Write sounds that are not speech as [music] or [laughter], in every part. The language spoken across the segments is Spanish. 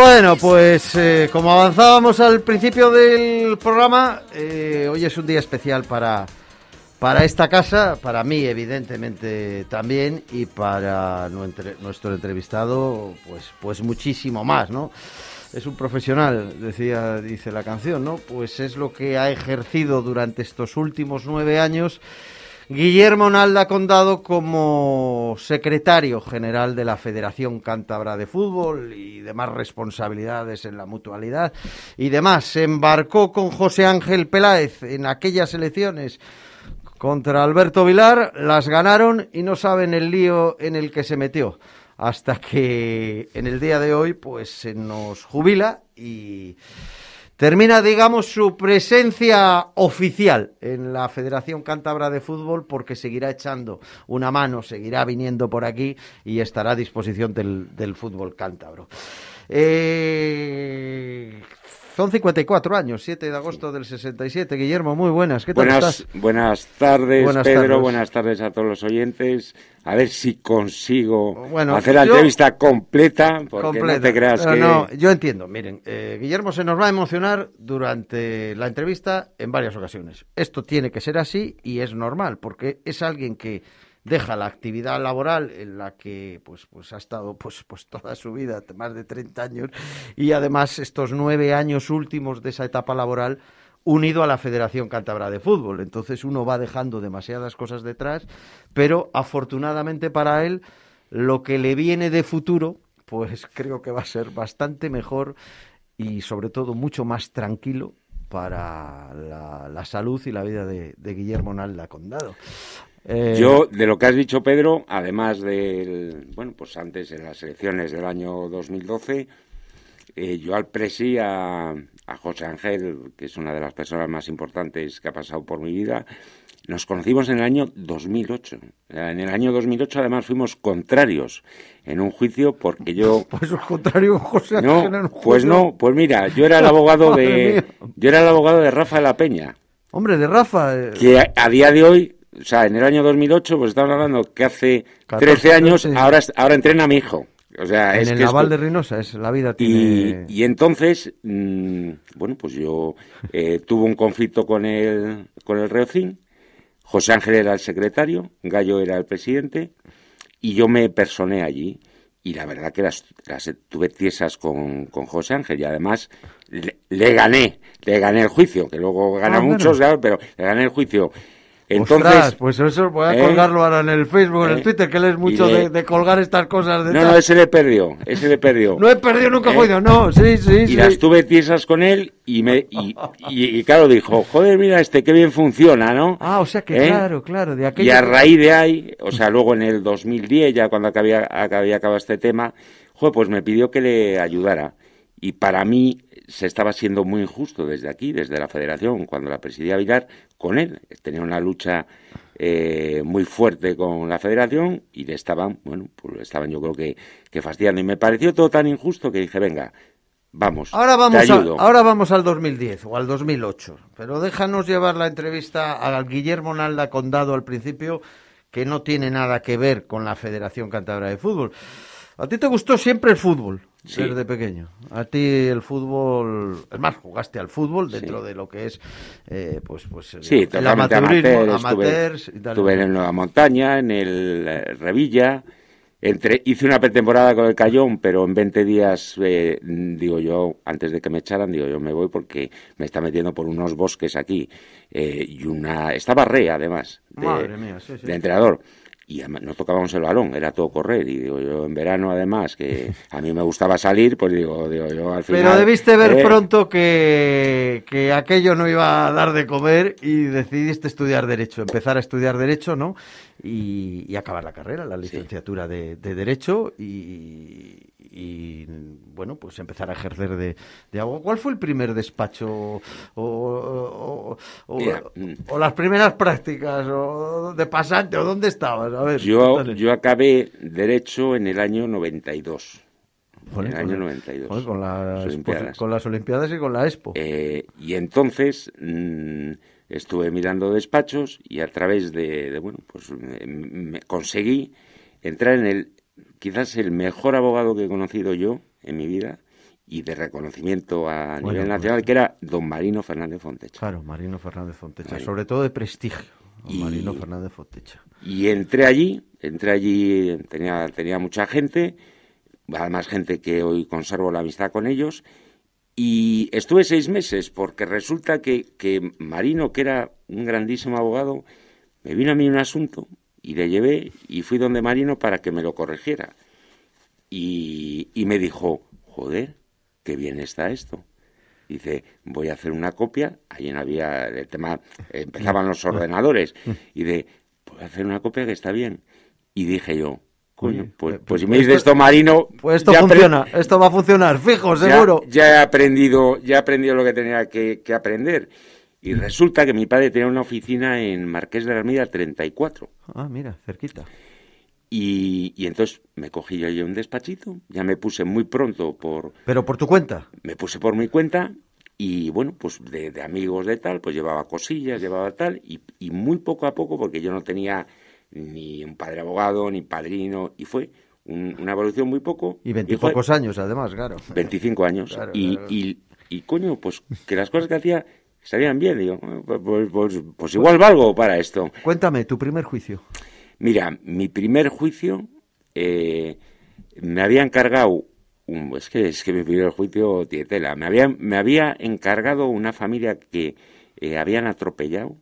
Bueno, pues eh, como avanzábamos al principio del programa, eh, hoy es un día especial para, para esta casa, para mí evidentemente también y para nuestro, entrevistado, pues, pues muchísimo más, ¿no? Es un profesional, decía, dice la canción, ¿no? Pues es lo que ha ejercido durante estos últimos nueve años Guillermo Nalda Condado como secretario general de la Federación Cántabra de Fútbol y demás responsabilidades en la mutualidad y demás. Se embarcó con José Ángel Peláez en aquellas elecciones contra Alberto Vilar, las ganaron y no saben el lío en el que se metió. Hasta que en el día de hoy pues se nos jubila y Termina, digamos, su presencia oficial en la Federación Cántabra de Fútbol porque seguirá echando una mano, seguirá viniendo por aquí y estará a disposición del, fútbol cántabro. Eh, son 54 años, 7 de agosto del 67. Guillermo, muy buenas. ¿Qué buenas, tardes, Pedro. Buenas tardes a todos los oyentes. A ver si consigo hacer la entrevista completa, porque no te creas que... yo entiendo. Miren, eh, Guillermo se nos va a emocionar durante la entrevista en varias ocasiones. Esto tiene que ser así y es normal, porque es alguien que deja la actividad laboral en la que pues, pues ha estado pues, pues toda su vida, más de 30 años, y además estos nueve años últimos de esa etapa laboral unido a la Federación Cántabra de Fútbol. Entonces uno va dejando demasiadas cosas detrás, pero afortunadamente para él lo que le viene de futuro, pues [laughs] creo que va a ser bastante mejor y sobre todo mucho más tranquilo para la, salud y la vida de, de Guillermo Nalda Condado. Eh, yo, de lo que has dicho, Pedro, además del. Bueno, pues antes en las elecciones del año 2012, eh, yo al presi a, José Ángel, que es una de las personas más importantes que ha pasado por mi vida, nos conocimos en el año 2008. En el año 2008, además, fuimos contrarios en un juicio porque yo... [laughs] Pues contrario, José no, Pues no, pues mira, yo era el abogado [laughs] de... Yo era el abogado de Rafa de la Peña. Hombre, de Rafa. Eh. Que a día de hoy o sea, en el año 2008, pues estamos hablando que hace 13 años, Ahora, ahora entrena a mi hijo. O sea, en el de Reynosa es la vida tiene... y, entonces, mm, bueno, pues yo eh, tuve un conflicto con el, con el Reocín, José Ángel era el secretario, Gallo era el presidente, y yo me personé allí. Y la verdad que las, tuve tiesas con, con, José Ángel y además le, gané, le gané el juicio, que luego gana ah, muchos, pero le gané el juicio. Entonces, pues eso voy a ¿eh? colgarlo ahora en el Facebook, en el ¿Eh? Twitter, que es mucho de, colgar estas cosas. De no, no, ese le perdió, ese le perdió. [laughs] no he perdido nunca, ¿Eh? jodido, no, sí, sí, y las tuve tiesas con él y, me, y, claro, dijo, joder, mira este, qué bien funciona, ¿no? Ah, o sea que claro, claro, de aquello... Y a raíz de ahí, o sea, luego en el 2010, ya cuando había acabado este tema, joder, pues me pidió que le ayudara. Y para mí se estaba siendo muy injusto desde aquí, desde la Federación, cuando la presidía Vilar, con él. Tenía una lucha eh, muy fuerte con la Federación y le estaban, bueno, pues estaban yo creo que, que fastidiando. Y me pareció todo tan injusto que dije, venga, Vamos. Ahora vamos, te ayudo. ahora vamos al 2010 o al 2008. Pero déjanos llevar la entrevista al Guillermo Nalda Condado al principio, que no tiene nada que ver con la Federación Cantabria de Fútbol. ¿A ti te gustó siempre el fútbol desde pequeño? A ti el fútbol, es más, jugaste al fútbol dentro de lo que es, eh, pues, pues sí, el amateur, estuve, en la Nueva Montaña, en el eh, Revilla. Entre, hice una pretemporada con el Cayón, pero en 20 días, eh, digo yo, antes de que me echaran, digo yo me voy porque me está metiendo por unos bosques aquí. Eh, y una. Estaba re, además, de entrenador y no tocábamos el balón, era todo correr. Y digo, yo en verano, además, que [laughs] a mí me gustaba salir, pues digo, yo al final. Pero debiste ver eh, pronto que, aquello no iba a dar de comer y decidiste estudiar Derecho, empezar a estudiar Derecho, ¿no? Y, acabar la carrera, la licenciatura de, de, Derecho y y, bueno, pues empezar a ejercer de, de agua. ¿Cuál fue el primer despacho o, las primeras prácticas o de pasante o dónde estabas? A ver, yo, yo acabé Derecho en el año 92. en el año 92. Con, con, las, Olimpiadas. con, las, Olimpiadas. y con la Expo. Eh, y entonces mm, estuve mirando despachos y a través de, bueno, pues me conseguí entrar en el quizás el mejor abogado que he conocido yo en mi vida y de reconocimiento a nivel pues nacional, que era don Marino Fernández Fontecha. Claro, Marino Fernández Fontecha, sobre todo de prestigio. Don Marino Fernández Fontecha. Y entré allí, entré allí, tenía, tenía mucha gente, además gente que hoy conservo la amistad con ellos, y estuve seis meses, porque resulta que, que Marino, que era un grandísimo abogado, me vino a mí un asunto y le llevé y fui donde Marino para que me lo corrigiera. Y, me dijo, joder, qué bien está esto. Dice, voy a hacer una copia. Ahí no había el tema, empezaban los ordenadores. Y de, voy a hacer una copia que está bien. Y dije yo, coño, pues, pues si me dice esto, Marino. Pues esto funciona, esto va a funcionar, fijo, seguro. Ya, he aprendido, ya he aprendido lo que tenía que aprender. Y resulta que mi padre tenía una oficina en Marqués de la Armida 34. Ah, mira, cerquita. Y, entonces me cogí yo un despachito, ya me puse muy pronto por... ¿Pero por tu cuenta? Me puse por mi cuenta y bueno, pues de, amigos de tal, pues llevaba cosillas, llevaba tal, y, muy poco a poco, porque yo no tenía ni un padre abogado, ni padrino, y fue una evolución muy poco. Y veinticinco años además, claro. Veinticinco años. y, y, coño, pues que las cosas que hacía Salían bien, digo, ah, pues, pues, pues, pues igual valgo para esto. Cuéntame, tu primer juicio. Mira, mi primer juicio eh, me había encargado, es que, es que mi primer juicio tietela, me había, me había encargado una familia que eh, habían atropellado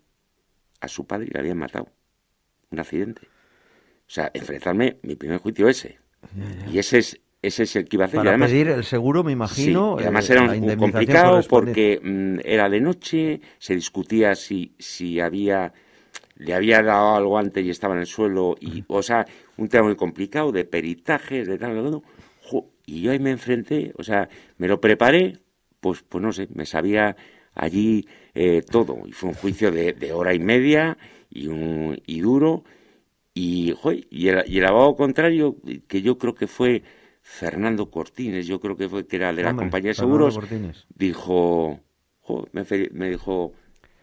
a su padre y le habían matado. Un accidente. O sea, enfrentarme mi primer juicio ese. Y ese es ese es el que iba a hacer. Para además, pedir el seguro, me imagino. Eh, además era un, complicado porque mm, era de noche, se discutía si, si había le había dado algo antes y estaba en el suelo. Y, o sea, un tema muy complicado de peritajes, de tal, de y yo ahí me enfrenté, o sea, me lo preparé, pues, pues no sé, me sabía allí eh, todo. Y fue un juicio de, hora y media y, duro. Y, y el abogado contrario, que yo creo que fue Fernando Cortines, yo creo que fue que era de la compañía de seguros, dijo, me, dijo,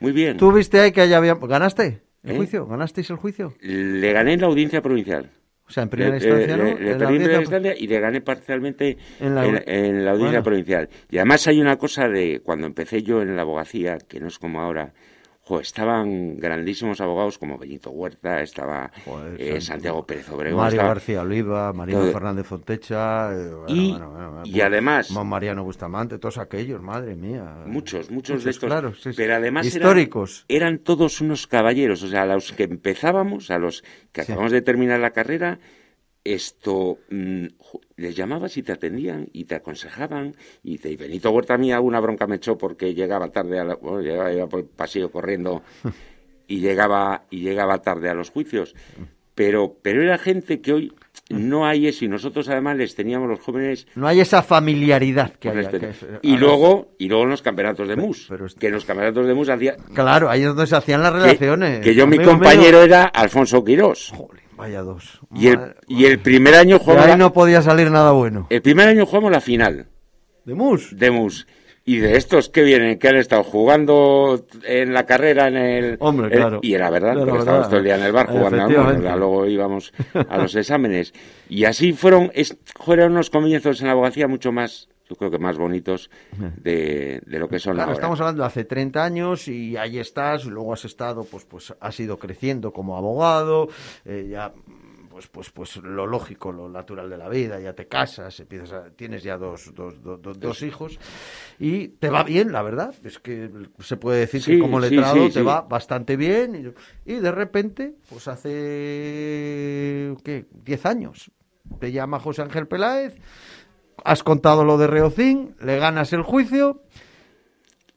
muy bien. ¿Tú viste ahí que ya ganaste el ¿Eh? juicio? ¿Ganasteis el juicio? Le gané en la audiencia provincial. O sea, en primera instancia, ¿no? y le gané parcialmente en la, audiencia provincial. Y además hay una cosa de cuando empecé yo en la abogacía, que no es como ahora, estaban grandísimos abogados como Benito Huerta, estaba eh, Santiago Pérez Obregón. Mario García Oliva, María Fernández Fontecha. Eh, y, bueno, bueno, y además. Mariano Bustamante, todos aquellos, madre mía. Muchos, muchos, de estos. pero además. Históricos. Eran, todos unos caballeros, o sea, a los que empezábamos, a los que acabamos de terminar la carrera esto mm, les llamabas y te atendían y te aconsejaban y te Benito Huerta mía una bronca me echó porque llegaba tarde a la, iba por pasillo corriendo y llegaba y llegaba tarde a los juicios pero pero era gente que hoy no hay eso y nosotros además les teníamos los jóvenes no hay esa familiaridad que, pues eh, y luego y luego en los campeonatos de mus que en los campeonatos de mus hacía claro ahí es donde se hacían las relaciones que, yo mi compañero era Alfonso Quirós Joder dos. Y el, primer año jugamos. no podía salir nada bueno. El primer año jugamos la final. ¿De Mus? De Mus. Y de estos que vienen, que han estado jugando en la carrera, en el. Hombre, claro. Y era verdad, porque estábamos todo el día en el bar jugando luego íbamos a los [laughs] exámenes. Y así fueron. Es, fueron unos comienzos en la abogacía mucho más yo creo que más bonitos de, de lo que son claro, Estamos hablando de hace 30 años y ahí estás, luego has estado, pues, pues has ido creciendo como abogado, eh, ya pues, pues, pues lo lógico, lo natural de la vida, ya te casas, empiezas tienes ya dos, dos, dos, hijos y te va bien, la verdad. Es que se puede decir que como letrado te va bastante bien y, de repente, pues hace, ¿qué? 10 años, te llama José Ángel Peláez has contado lo de Reocín, le ganas el juicio.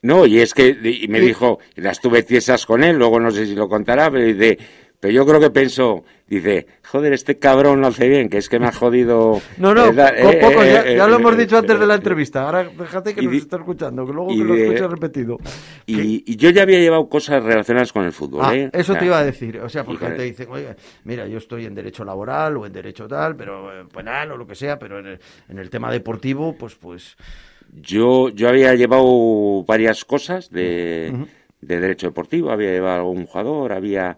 No, y es que y me dijo, las tuve tiesas con él, luego no sé si lo contará, pero dice, pero yo creo que pienso, dice, joder, este cabrón lo hace bien, que es que me ha jodido. [laughs] No, no, eh, con eh, eh, ya, lo hemos dicho antes de la entrevista. Ahora déjate que nos está escuchando, que luego que lo escuches repetido. Y, yo ya había llevado cosas relacionadas con el fútbol. Ah, eso te iba a decir. O sea, porque te dicen, mira, yo estoy en derecho laboral o en derecho tal, pero penal o lo que sea, pero en el, tema deportivo, pues, pues. Yo, yo había llevado varias cosas de, derecho deportivo, había llevado a jugador, había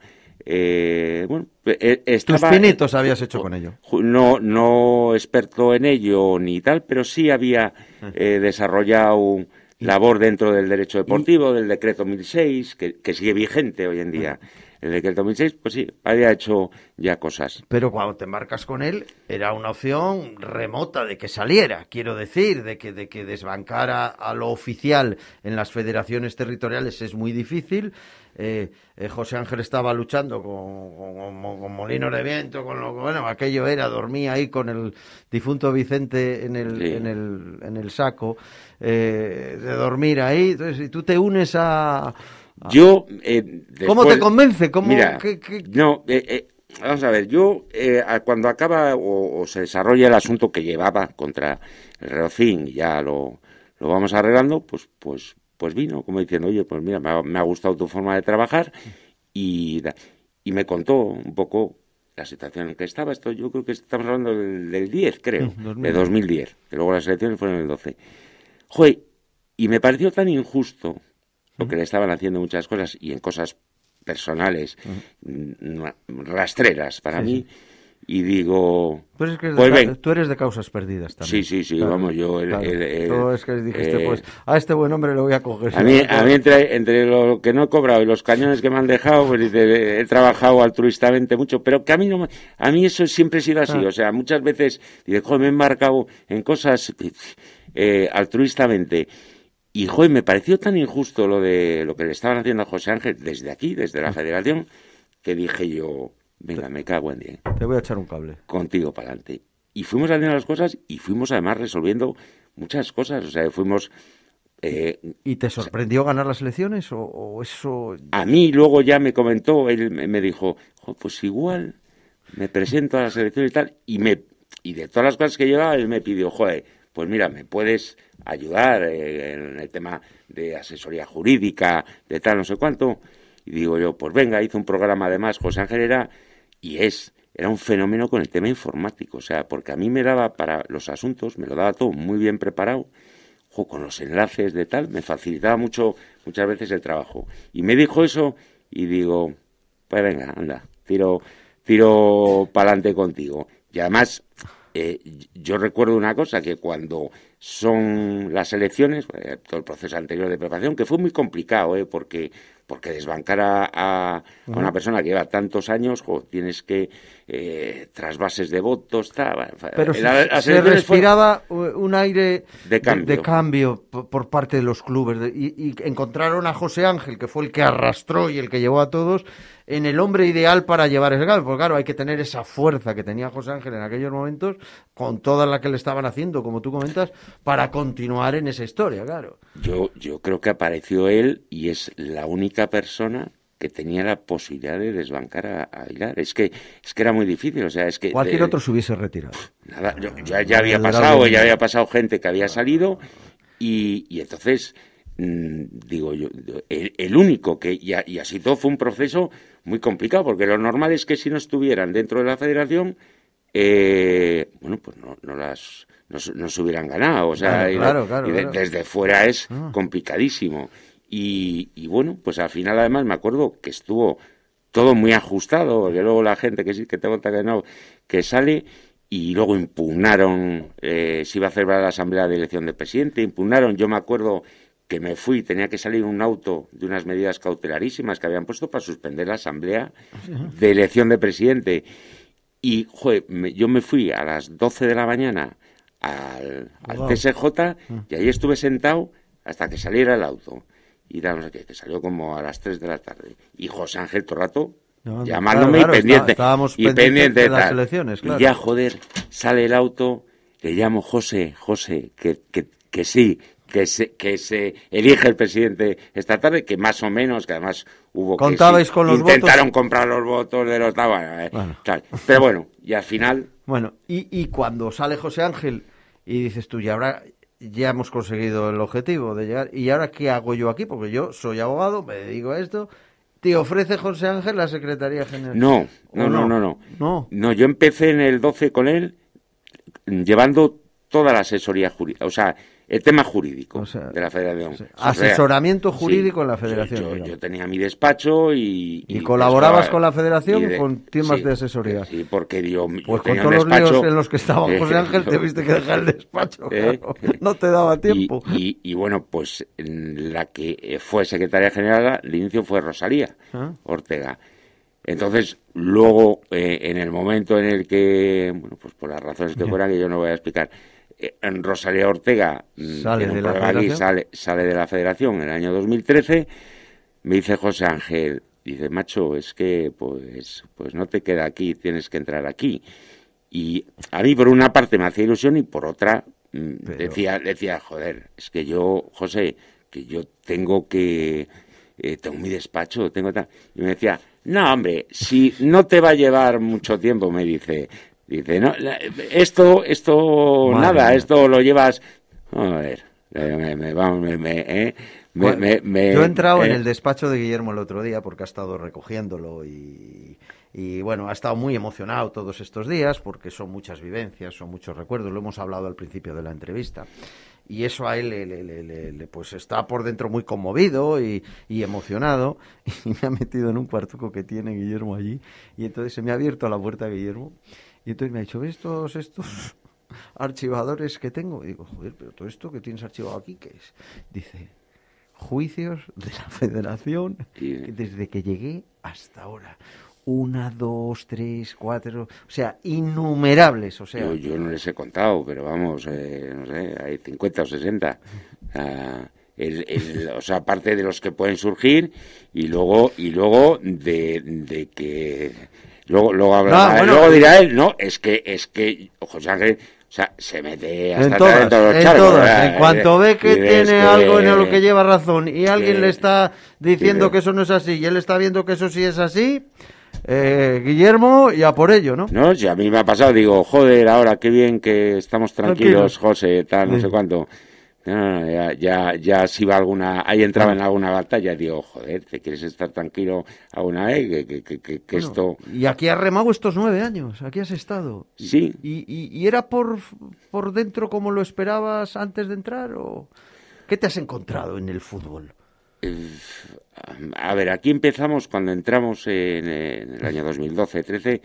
eh, bueno, eh, eh, Tus pinitos habías hecho con ello. No, no experto en ello ni tal, pero sí había eh, desarrollado labor dentro del derecho deportivo, del decreto 1006, seis que sigue vigente hoy en día en el que el 2006, pues sí, había hecho ya cosas. Pero cuando te embarcas con él, era una opción remota de que saliera, quiero decir, de que, de que desbancara a lo oficial en las federaciones territoriales es muy difícil. Eh, eh, José Ángel estaba luchando con, con, de viento, con lo que... bueno, aquello era, dormía ahí con el difunto Vicente en el, saco, eh, de dormir ahí. Entonces, si tú te unes a yo. Eh, ¿Cómo te convence? ¿Cómo, mira, No, eh, eh, vamos a ver, yo cuando acaba o, se desarrolla el asunto que llevaba contra el Rocín, ya lo, vamos arreglando, pues, pues, pues vino, como diciendo, oye, pues mira, me ha, gustado tu forma de trabajar y, y me contó un poco la situación en que estaba. Esto yo creo que estamos hablando del, del 10, creo, mm, de 2010, que luego las elecciones fueron el 12. y me pareció tan injusto porque le estaban haciendo muchas cosas y en cosas personales, rastreras para mí. Y digo. Pues, pues tú eres de causas perdidas también. Sí, sí, sí, vamos, yo. Todo es que dijiste, eh, pues, a este buen hombre le voy a coger. A mí, entre, lo que no he cobrado y los cañones que me han dejado, pues he trabajado altruistamente mucho, pero que a mí, no, a mí eso siempre ha sido así. O sea, muchas veces, digo, joder, me he marcado en cosas eh, altruistamente. Y joder, me pareció tan injusto lo de lo que le estaban haciendo a José Ángel desde aquí, desde la ah. federación, que dije yo, venga, me cago en ti. Te voy a echar un cable. Contigo para adelante. Y fuimos haciendo las cosas y fuimos además resolviendo muchas cosas. O sea, fuimos... ¿Y eh, te sorprendió ganar las elecciones o, eso...? A mí luego ya me comentó, él me dijo, pues igual me presento a las elecciones y tal, y, me, y de todas las cosas que llevaba, él me pidió, joder pues mira, me puedes ayudar eh, en el tema de asesoría jurídica, de tal, no sé cuánto. Y digo yo, pues venga, hizo un programa además José Ángel era, y es, era un fenómeno con el tema informático, o sea, porque a mí me daba para los asuntos, me lo daba todo muy bien preparado, con los enlaces de tal, me facilitaba mucho, muchas veces el trabajo. Y me dijo eso y digo, pues venga, anda, tiro, tiro para adelante contigo. Y además, eh, yo recuerdo una cosa, que cuando son las elecciones, eh, todo el proceso anterior de preparación, que fue muy complicado, eh, porque porque desbancar a, una persona que lleva tantos años, tienes que eh, trasvases de votos, estaba Pero eh, se, respiraba un aire de cambio, de, cambio por, parte de los clubes y, encontraron a José Ángel, que fue el que arrastró y el que llevó a todos en el hombre ideal para llevar el cambio, porque claro, hay que tener esa fuerza que tenía José Ángel en aquellos momentos, con toda la que le estaban haciendo, como tú comentas, para continuar en esa historia, claro. Yo, yo creo que apareció él y es la única persona que tenía la posibilidad de desbancar a, bailar Es que, es que era muy difícil, o sea, es que... Cualquier otro se hubiese retirado. Nada, ya, ya, había pasado, ya había pasado gente que había salido y, entonces, mm, digo yo, el, único que, y, y así todo fue un proceso muy complicado, porque lo normal es que si no estuvieran dentro de la federación, eh, bueno, pues no, no las... no hubieran ganado. O sea, desde fuera es ah. complicadísimo. Y, bueno, pues al final además me acuerdo que estuvo todo muy ajustado, porque luego la gente que sí que te vota que no, que sale y luego impugnaron, eh, si iba a celebrar la asamblea de elección de presidente, impugnaron, yo me acuerdo que me fui, tenía que salir un auto de unas medidas cautelarísimas que habían puesto para suspender la asamblea de elección de presidente. Y yo me fui a las 12 de la mañana al, TSJ ah. y ahí estuve sentado hasta que saliera el auto y damos a que salió como a las 3 de la tarde. Y José Ángel Torrato llamándome y pendiente. estábamos y de las elecciones, ya, joder, sale el auto, le llamo José, José, que, que, sí, que se, que se elige el presidente esta tarde, que más o menos, que además hubo que... con los intentaron comprar los votos de los eh, Tábana. Pero bueno, y al final... [laughs] Bueno, y, y cuando sale José Ángel y dices tú, ya habrá ya hemos conseguido el objetivo de llegar. ¿Y ahora qué hago yo aquí? Porque yo soy abogado, me dedico a esto. ¿Te ofrece José Ángel la Secretaría General? No, no, no, no, no. No, yo empecé en el 12 con él llevando toda la asesoría jurídica, o sea, el tema jurídico de la Federación. asesoramiento jurídico en la Federación. Yo, tenía mi despacho y. ¿Y, colaborabas con la Federación con temas de asesoría? Sí, porque yo. Pues con todos los líos en los que estaba [laughs] José Ángel, te viste que dejar el eh, despacho. Eh, [laughs] no te daba tiempo. Y, bueno, pues la que eh, fue secretaria general al inicio fue Rosalía ah. Ortega. Entonces, luego, en el momento en el que, bueno, pues por las razones que fueran, que yo no voy a explicar, Rosalía Ortega mm, sale, de la, federación en el año 2013, me dice José Ángel, dice, macho, es que pues, pues no te queda aquí, tienes que entrar aquí. Y a mí por una parte me hacía ilusión y por otra mm, decía, decía, joder, es que yo, José, que yo tengo que, eh, tengo mi despacho, tengo tal. Y me decía, no, hombre, si no te va a llevar mucho tiempo, me dice, Dice, no, esto, esto, nada, esto lo llevas. A ver, me, me, me, eh, yo he entrado en eh. el despacho de Guillermo el otro día porque ha estado recogiéndolo y, y bueno, ha estado muy emocionado todos estos días porque son muchas vivencias, son muchos recuerdos, lo hemos hablado al principio de la entrevista y eso a él pues está por dentro muy conmovido y, y, emocionado [laughs] y me ha metido en un cuartuco que tiene Guillermo allí y entonces se me ha abierto la puerta Guillermo y entonces me ha dicho, ¿ves todos estos [laughs] archivadores que tengo? Y digo, joder, pero todo esto que tienes archivado aquí, ¿qué es? Dice, juicios de la federación eh, desde que llegué hasta ahora. Una, dos, tres, cuatro, o sea, innumerables. O sea, yo, no les he contado, pero vamos, eh, no sé, hay 50 o 60. [laughs] Ah, o sea, aparte de los que pueden surgir y luego y luego de que Luego, luego, hablará, luego dirá él, no, es que, es que José Ángel o sea, se mete hasta en en todos los en, cuanto eh, ve que tiene algo en lo que lleva razón y alguien le está diciendo que... eso no es así y él está viendo que eso sí es así, eh, Guillermo, ya por ello, ¿no? No, si a mí me ha pasado, digo, joder, ahora qué bien que estamos tranquilos, José, tal, no sé cuánto. Ah, ya, ya, ya si va alguna, ahí entraba en alguna batalla, digo, joder, ¿te quieres estar tranquilo a una vez? Que, esto... Y aquí has remado estos nueve años, aquí has estado. Sí. ¿Y, era por, por dentro como lo esperabas antes de entrar o qué te has encontrado en el fútbol? A ver, aquí empezamos cuando entramos en, en el año 2012-13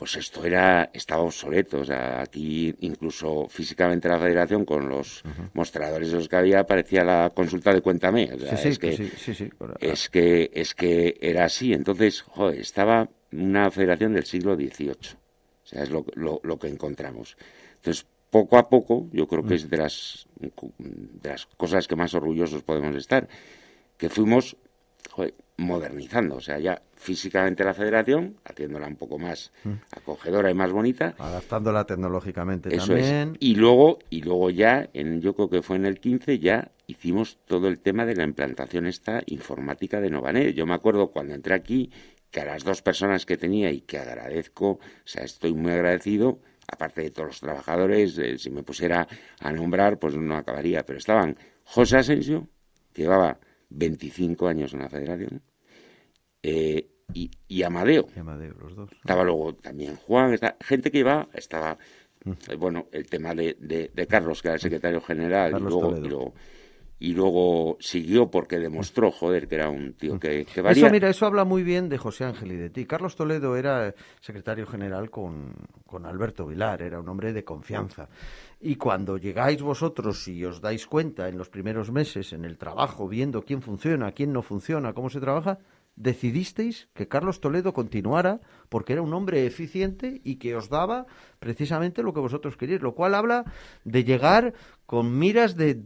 pues esto era estaba obsoleto. O sea, aquí incluso físicamente la federación con los mostradores de los que había parecía la consulta de Cuéntame. O sea, sí, sí, que, sí, es, que, es que era así. Entonces, joder, estaba una federación del siglo XVIII. O sea, es lo, que encontramos. Entonces, poco a poco, yo creo que es mm. de las, de las cosas que más orgullosos podemos estar, que fuimos modernizando. O sea, ya físicamente la federación, haciéndola un poco más mm. acogedora y más bonita. Adaptándola tecnológicamente Eso también. Es. Y luego, y luego ya, en, yo creo que fue en el 15, ya hicimos todo el tema de la implantación esta informática de Novanet. Yo me acuerdo cuando entré aquí que a las dos personas que tenía y que agradezco, o sea, estoy muy agradecido, aparte de todos los trabajadores, eh, si me pusiera a nombrar, pues no acabaría, pero estaban José Asensio, llevaba 25 años en la federación, eh, y, y, Amadeo. Estaba luego también Juan, gente que iba, estaba, mm. eh, bueno, el tema de, Carlos, que era el secretario general, y luego, y siguió porque demostró, mm. joder, que era un tío mm. que, valía. Eso, mira, eso habla muy bien de José Ángel y de ti. Carlos Toledo era secretario general con, con Alberto Vilar, era un hombre de confianza. Y cuando llegáis vosotros y os dais cuenta en los primeros meses, en el trabajo, viendo quién funciona, quién no funciona, cómo se trabaja, decidisteis que Carlos Toledo continuara porque era un hombre eficiente y que os daba precisamente lo que vosotros queríais, lo cual habla de llegar con miras de,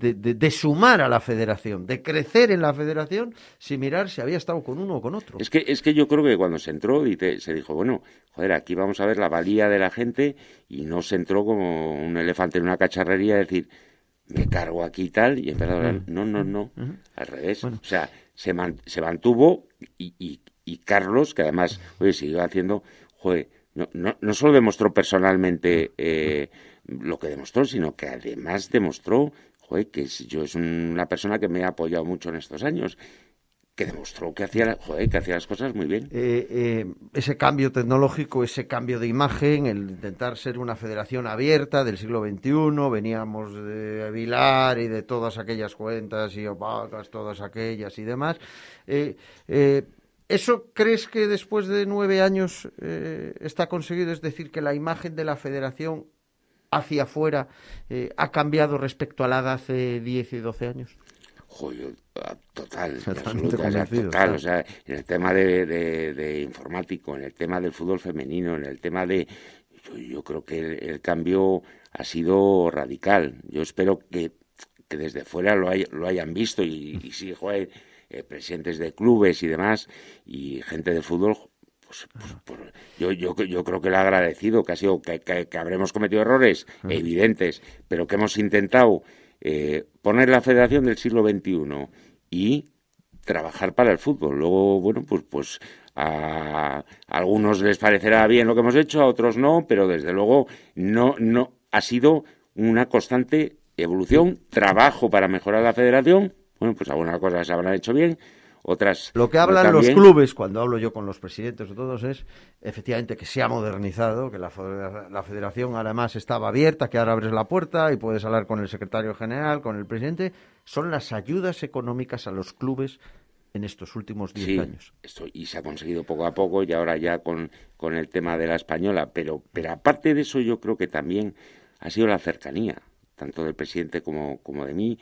sumar a la federación, de crecer en la federación sin mirar si había estado con uno o con otro. Es que, es que yo creo que cuando se entró y se dijo, bueno, joder, aquí vamos a ver la valía de la gente y no se entró como un elefante en una cacharrería, decir, me cargo aquí y tal, y empezaron a no, no, no, al revés. O sea, se, se mantuvo y, y, Carlos, que además, oye, siguió haciendo, joder, no, no, no solo demostró personalmente eh, lo que demostró, sino que además demostró, joder, que yo es una persona que me ha apoyado mucho en estos años que demostró que hacía, que hacía las cosas muy bien. Eh, eh, ese cambio tecnológico, ese cambio de imagen, el intentar ser una federación abierta del siglo XXI, veníamos de Vilar y de todas aquellas cuentas y opacas, todas aquellas y demás. Eh, ¿Eso crees que después de nueve años está conseguido? Es decir, que la imagen de la federación hacia afuera ha cambiado respecto a la de hace 10 y 12 años total, total. O sea, en el tema de, informático, en el tema del fútbol femenino, en el tema de. Yo, creo que el, cambio ha sido radical. Yo espero que, que desde fuera lo, lo hayan visto y, y sí, eh, presidentes de clubes y demás, y gente de fútbol, pues, pues yo, yo, yo creo que lo ha agradecido, que ha sido que, que, habremos cometido errores evidentes, pero que hemos intentado eh, poner la federación del siglo XXI y trabajar para el fútbol. Luego, bueno, pues, pues a, algunos les parecerá bien lo que hemos hecho, a otros no, pero desde luego no, no ha sido una constante evolución, trabajo para mejorar la federación. Bueno, pues algunas cosas se habrán hecho bien, lo que hablan los clubes, cuando hablo yo con los presidentes o todos, es efectivamente que se ha modernizado, que la, federación además estaba abierta, que ahora abres la puerta y puedes hablar con el secretario general, con el presidente. Son las ayudas económicas a los clubes en estos últimos diez años. Esto, y se ha conseguido poco a poco y ahora ya con, el tema de la española. Pero, pero aparte de eso, yo creo que también ha sido la cercanía, tanto del presidente como, como de mí,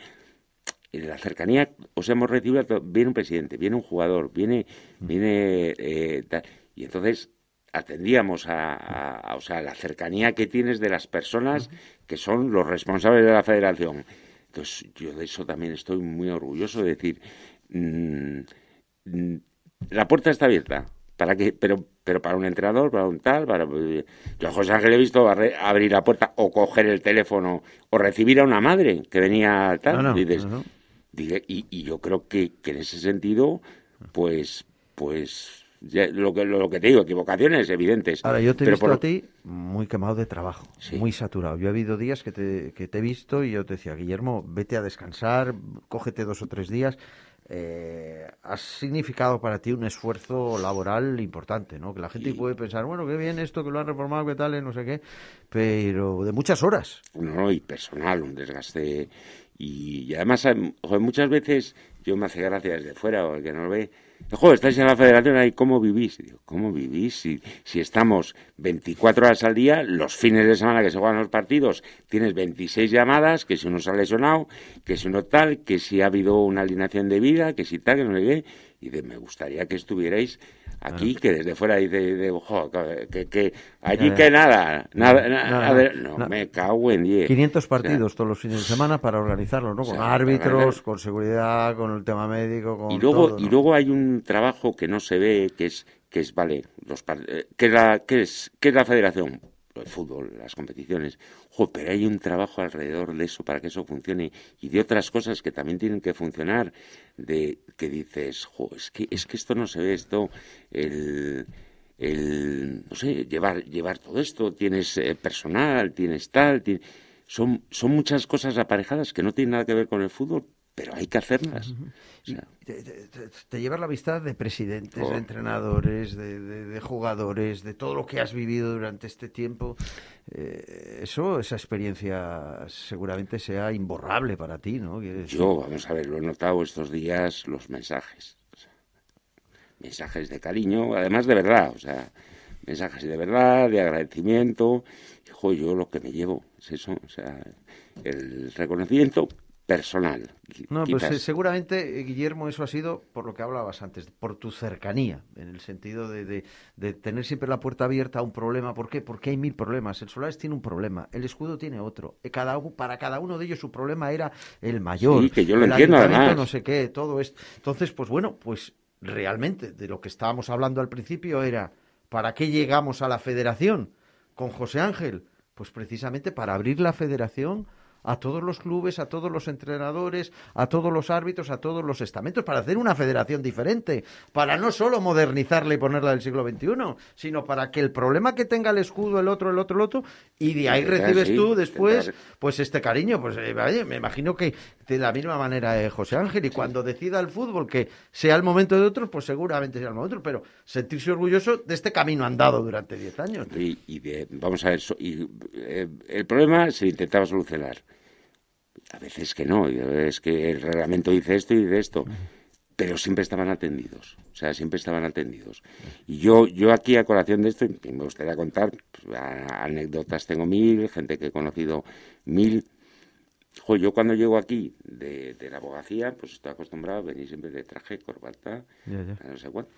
en la cercanía os hemos recibido, viene un presidente, viene un jugador, viene, mm. viene eh, tal, y entonces atendíamos a, o sea, la cercanía que tienes de las personas que son los responsables de la federación. Entonces, yo de eso también estoy muy orgulloso de decir, mm, mm, la puerta está abierta, para que, pero, pero para un entrenador, para un tal, para, yo a José Ángel he visto abrir la puerta o coger el teléfono o recibir a una madre que venía tal. No, no, no, y, yo creo que, en ese sentido, pues, pues lo, que, lo que te digo, equivocaciones evidentes. Ahora, yo te he por... ti muy quemado de trabajo, muy saturado. Yo he habido días que te, he visto y yo te decía, Guillermo, vete a descansar, cógete dos o tres días. Eh, ha significado para ti un esfuerzo laboral importante, ¿no? Que la gente puede pensar, bueno, qué bien esto, que lo han reformado, qué tal, eh, no sé qué, pero de muchas horas. No, y personal, un desgaste y, además, em, muchas veces yo me hace gracia desde fuera o el que no lo ve. Joder, estáis en la federación ahí, ¿cómo vivís? Digo, ¿Cómo vivís? Si, estamos 24 horas al día, los fines de semana que se juegan los partidos, tienes 26 llamadas, que si uno se ha lesionado, que si uno tal, que si ha habido una alineación de vida, que si tal, que no le ve Y me gustaría que estuvierais Aquí, que desde fuera dice, ojo, que, allí que nada, nada, no, me cago en 10. 500 partidos todos los fines de semana para organizarlos, ¿no? Con árbitros, con seguridad, con el tema médico, con y luego, Y luego hay un trabajo que no se ve, que es, que es vale, los, eh, que, que, es, que es la federación, el fútbol, las competiciones. pero hay un trabajo alrededor de eso para que eso funcione y de otras cosas que también tienen que funcionar. De que dices, es que es que esto no se ve, esto el, no sé, llevar llevar todo esto, tienes eh, personal, tienes tal, son son muchas cosas aparejadas que no tienen nada que ver con el fútbol, pero hay que hacerlas. te, llevas la vista de presidentes, de oh. entrenadores, de, jugadores, de todo lo que has vivido durante este tiempo. Eh, eso, esa experiencia seguramente sea imborrable para ti, ¿no? Yo, vamos a ver, lo he notado estos días, los mensajes. mensajes de cariño, además de verdad, o sea, mensajes de verdad, de agradecimiento. Hijo, yo lo que me llevo es eso, sea, el reconocimiento personal. No, pues eh, seguramente, eh, Guillermo, eso ha sido por lo que hablabas antes, por tu cercanía, en el sentido de, tener siempre la puerta abierta a un problema. ¿Por qué? Porque hay mil problemas. El Solares tiene un problema, el escudo tiene otro. Eh, cada, para cada uno de ellos su problema era el mayor. Sí, que yo lo entiendo además. No sé qué, todo esto. Entonces, pues bueno, pues realmente de lo que estábamos hablando al principio era, ¿para qué llegamos a la federación con José Ángel? Pues precisamente para abrir la federación a todos los clubes, a todos los entrenadores, a todos los árbitros, a todos los estamentos, para hacer una federación diferente, para no solo modernizarla y ponerla del siglo XXI, sino para que el problema que tenga el escudo, el otro, el otro, el otro, y de ahí recibes tú después, pues este cariño, pues eh, vaya, me imagino que de la misma manera eh, José Ángel, y cuando decida el fútbol que sea el momento de otros, pues seguramente sea el momento, pero sentirse orgulloso de este camino andado durante 10 años. Y, vamos a ver, y, eh, el problema se intentaba solucionar a veces que no, es que el reglamento dice esto y dice esto, pero siempre estaban atendidos, o sea, siempre estaban atendidos. Y yo, yo aquí a colación de esto, me gustaría contar, pues, anécdotas tengo mil, gente que he conocido mil. yo cuando llego aquí de, la abogacía, pues estoy acostumbrado a venir siempre de traje, corbata, no sé cuánto,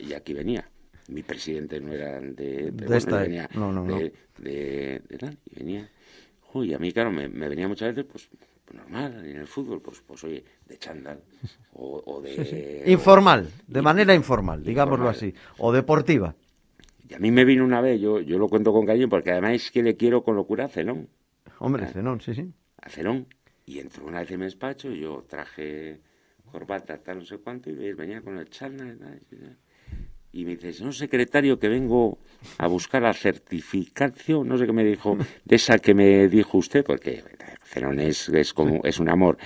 y, aquí venía mi presidente no era de, de, esta, venía, no, de, de, venía y a mí, claro, me, venía muchas veces, pues, pues normal, en el fútbol, pues, pues oye, de chándal o, de... Informal, de manera informal, digámoslo así, o deportiva. Y a mí me vino una vez, yo, lo cuento con cariño, porque además es que le quiero con locura a Celón. Hombre, a, ah, Celón, sí, sí. A Celón. Y entró una vez en mi despacho, yo traje corbata, tal, no sé cuánto, y venía con el chándal y me dice, señor secretario, que vengo a buscar la certificación, no sé qué me dijo, de esa que me dijo usted, porque Cerón es, como, es un amor.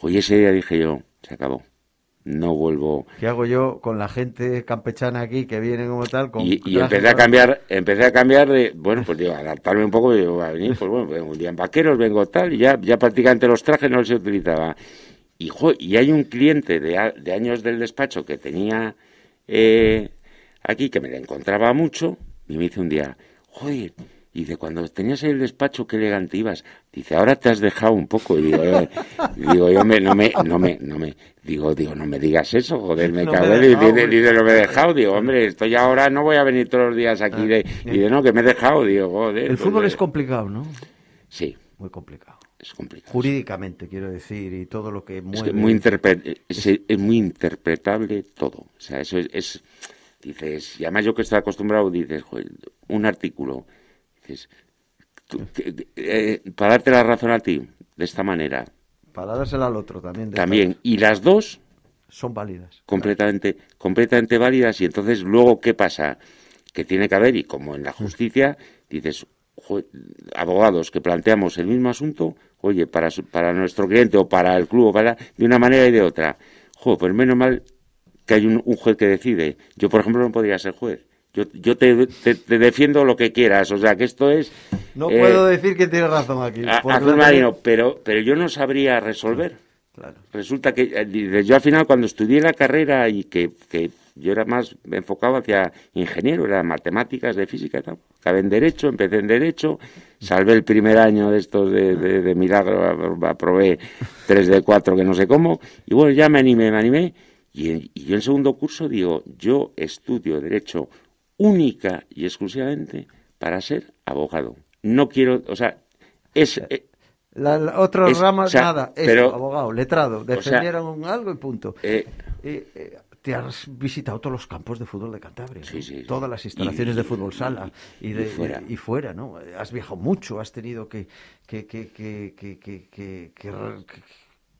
Hoy ese día dije yo, se acabó. No vuelvo. ¿Qué hago yo con la gente campechana aquí que viene como tal? y, empecé a cambiar, empecé a cambiar de, bueno, pues digo, adaptarme un poco, digo, a venir, pues bueno, un día en vaqueros, vengo tal, y ya, ya prácticamente los trajes no se utilizaba. Y, y hay un cliente de, de años del despacho que tenía eh, aquí, que me la encontraba mucho, y me dice un día, joder, de cuando tenías ahí el despacho, que elegante ibas. Dice, ahora te has dejado un poco. Eh", y digo, yo me, no me, no me, no me, digo, digo, no me digas eso, joder, me no cago. Y dice, no me he dejado. Digo, hombre, estoy ahora, no voy a venir todos los días aquí. Ah, de, y no, que me he dejado. Digo, joder. El fútbol es complicado, ¿no? Sí. Muy complicado. Jurídicamente, quiero decir, y todo lo que Es, muy interpretable todo. O sea, eso es, Dices, y además yo que estoy acostumbrado, dices, un artículo, dices, eh, para darte la razón a ti, de esta manera. Para dársela al otro también. también, y las dos... Son válidas. Completamente, completamente válidas, y entonces luego, ¿qué pasa? Que tiene que haber, y como en la justicia, dices, abogados que planteamos el mismo asunto oye, para, para nuestro cliente o para el club, o para, de una manera y de otra. Joder, pues menos mal que hay un, juez que decide. Yo, por ejemplo, no podría ser juez. Yo, te, defiendo lo que quieras, o sea, que esto es... No eh, puedo decir que tienes razón aquí. A, pero, pero yo no sabría resolver. Claro. Resulta que eh, yo al final cuando estudié la carrera y que, que yo era más enfocado hacia ingeniero, era matemáticas, de física y tal. Acabé en Derecho, empecé en Derecho, salvé el primer año de estos de, de, de milagro, aprobé 3 de 4 que no sé cómo, y bueno, ya me animé, me animé. Y, yo en segundo curso digo, yo estudio Derecho única y exclusivamente para ser abogado. No quiero, o sea, es... Eh, la, otra rama, nada, es abogado, letrado, defendieron algo y punto. Eh, eh te has visitado todos los campos de fútbol de Cantabria, sí, todas las instalaciones de fútbol sala y, de, fuera. y, fuera. ¿no? Has viajado mucho, has tenido que, que, que,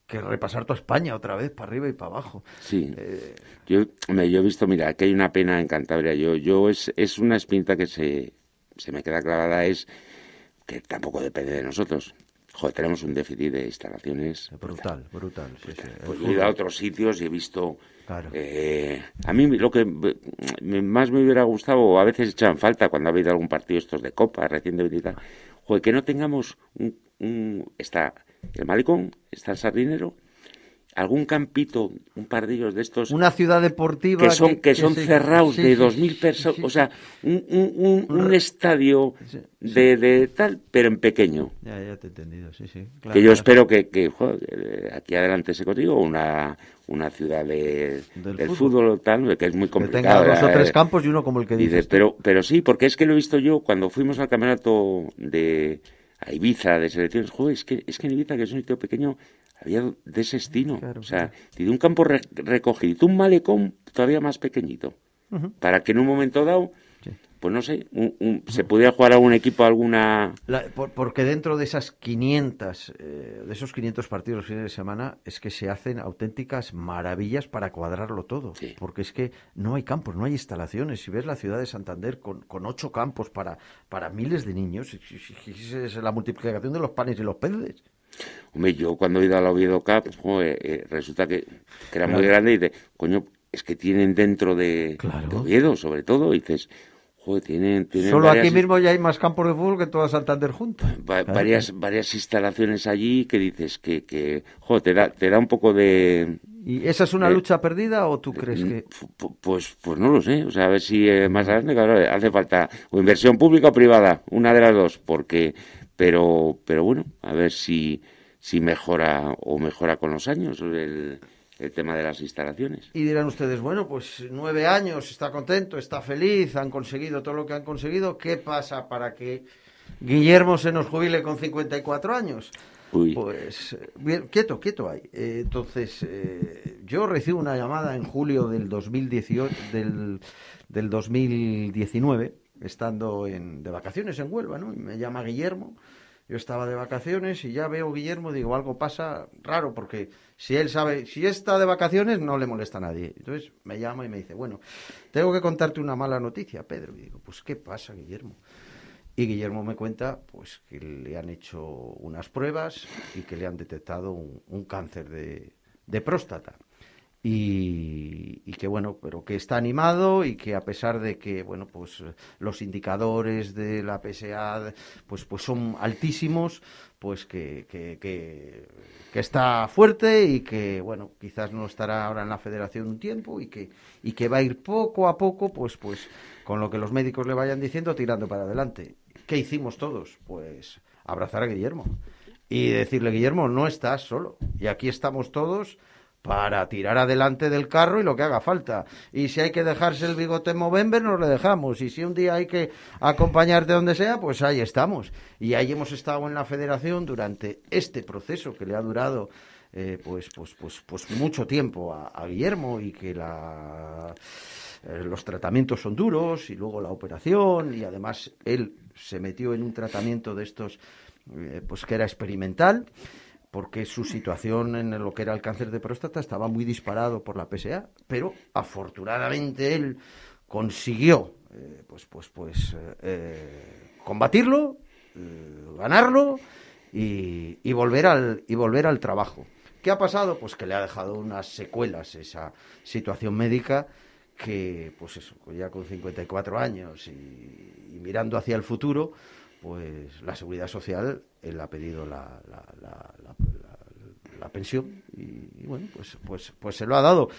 que repasar toda España otra vez, para arriba y para abajo. Sí. Eh, yo, he visto, mira, que hay una pena en Cantabria. Yo, yo es, es una espinta que se, se me queda clavada, es que tampoco depende de nosotros. Joder, tenemos un déficit de instalaciones. Brutal, brutal. sí, Sí, pues he ido a otros sitios y he visto. Eh, a mí lo que más me hubiera gustado, a veces echan falta cuando ha habido algún partido estos de Copa, recién de ah. joder, que no tengamos un, está el Malicón, está el sardinero algún campito, un par de ellos de estos. Una ciudad deportiva. Que son, que, son cerrados de dos mil personas, o sea, un, un, un, estadio de, de, tal, pero en pequeño. Ya, ya te he entendido, sí, sí. que yo espero que, aquí adelante se contigo una, una ciudad del, fútbol. o tal, que es muy complicada. Que tenga dos o eh, tres campos y uno como el que dices. Dice, pero, pero sí, porque es que lo he visto yo cuando fuimos al campeonato de a Ibiza de selecciones. Joder, es que, es que en Ibiza, que es un sitio pequeño, había desestino, o sea, tiene un campo recogido, un malecón todavía más pequeñito. Para que en un momento dado pues no sé, se podría jugar algún equipo alguna... porque dentro de esas 500, eh, de esos 500 partidos los fines de semana, es que se hacen auténticas maravillas para cuadrarlo todo. Porque es que no hay campos, no hay instalaciones. Si ves la ciudad de Santander con, con ocho campos para, para miles de niños, es la multiplicación de los panes y los peces. Hombre, yo cuando he ido A la Oviedo Cup, pues, eh, eh, resulta que, era muy grande y dices, coño, es que tienen dentro de, claro. de Oviedo, sobre todo, dices... Solo aquí mismo ya hay más campos de fútbol que toda Santander junto. varias, varias instalaciones allí que dices que, te, da, un poco de... ¿Y esa es una eh, lucha perdida o tú crees que.? Pues, pues no lo sé. O sea, a ver si eh, más adelante, hace falta o inversión pública o privada, una de las dos, porque. Pero, pero bueno, a ver si, si mejora o mejora con los años el, el tema de las instalaciones. Y dirán ustedes, bueno, pues nueve años, está contento, está feliz, han conseguido todo lo que han conseguido, ¿qué pasa para que Guillermo se nos jubile con 54 años? Pues bien, quieto, quieto hay. Eh, entonces, eh, yo recibo una llamada en julio del, 2018, del, 2019, estando en, de vacaciones en Huelva, ¿no? me llama Guillermo. Yo estaba de vacaciones y ya veo Guillermo, digo, algo pasa raro porque si él sabe, si está de vacaciones, no le molesta a nadie. Entonces me llama y me dice, bueno, tengo que contarte una mala noticia, Pedro. Y digo, pues ¿qué pasa, Guillermo? Y Guillermo me cuenta pues que le han hecho unas pruebas y que le han detectado un, cáncer de, próstata. Y, que bueno, pero que está animado y que a pesar de que bueno, pues los indicadores de la PSA pues pues son altísimos, pues que, que, está fuerte y que bueno quizás no estará ahora en la federación un tiempo y que y que va a ir poco a poco pues pues con lo que los médicos le vayan diciendo tirando para adelante qué hicimos todos pues abrazar a Guillermo y decirle Guillermo no estás solo y aquí estamos todos para tirar adelante del carro y lo que haga falta. Y si hay que dejarse el bigote en Movember, nos lo dejamos. Y si un día hay que acompañarte donde sea, pues ahí estamos. Y ahí hemos estado en la federación durante este proceso que le ha durado eh, pues, pues, pues, pues mucho tiempo a, Guillermo y que la, eh, los tratamientos son duros y luego la operación y además él se metió en un tratamiento de estos eh, pues que era experimental porque su situación en lo que era el cáncer de próstata estaba muy disparado por la PSA, pero afortunadamente él consiguió eh, pues pues pues eh, eh, combatirlo, ganarlo y, volver al y volver al trabajo. ¿Qué ha pasado? Pues que le ha dejado unas secuelas esa situación médica que pues eso, pues ya con 54 años y mirando hacia el futuro, pues la seguridad social él ha pedido la, la, la, pensión y, bueno pues pues pues se lo ha dado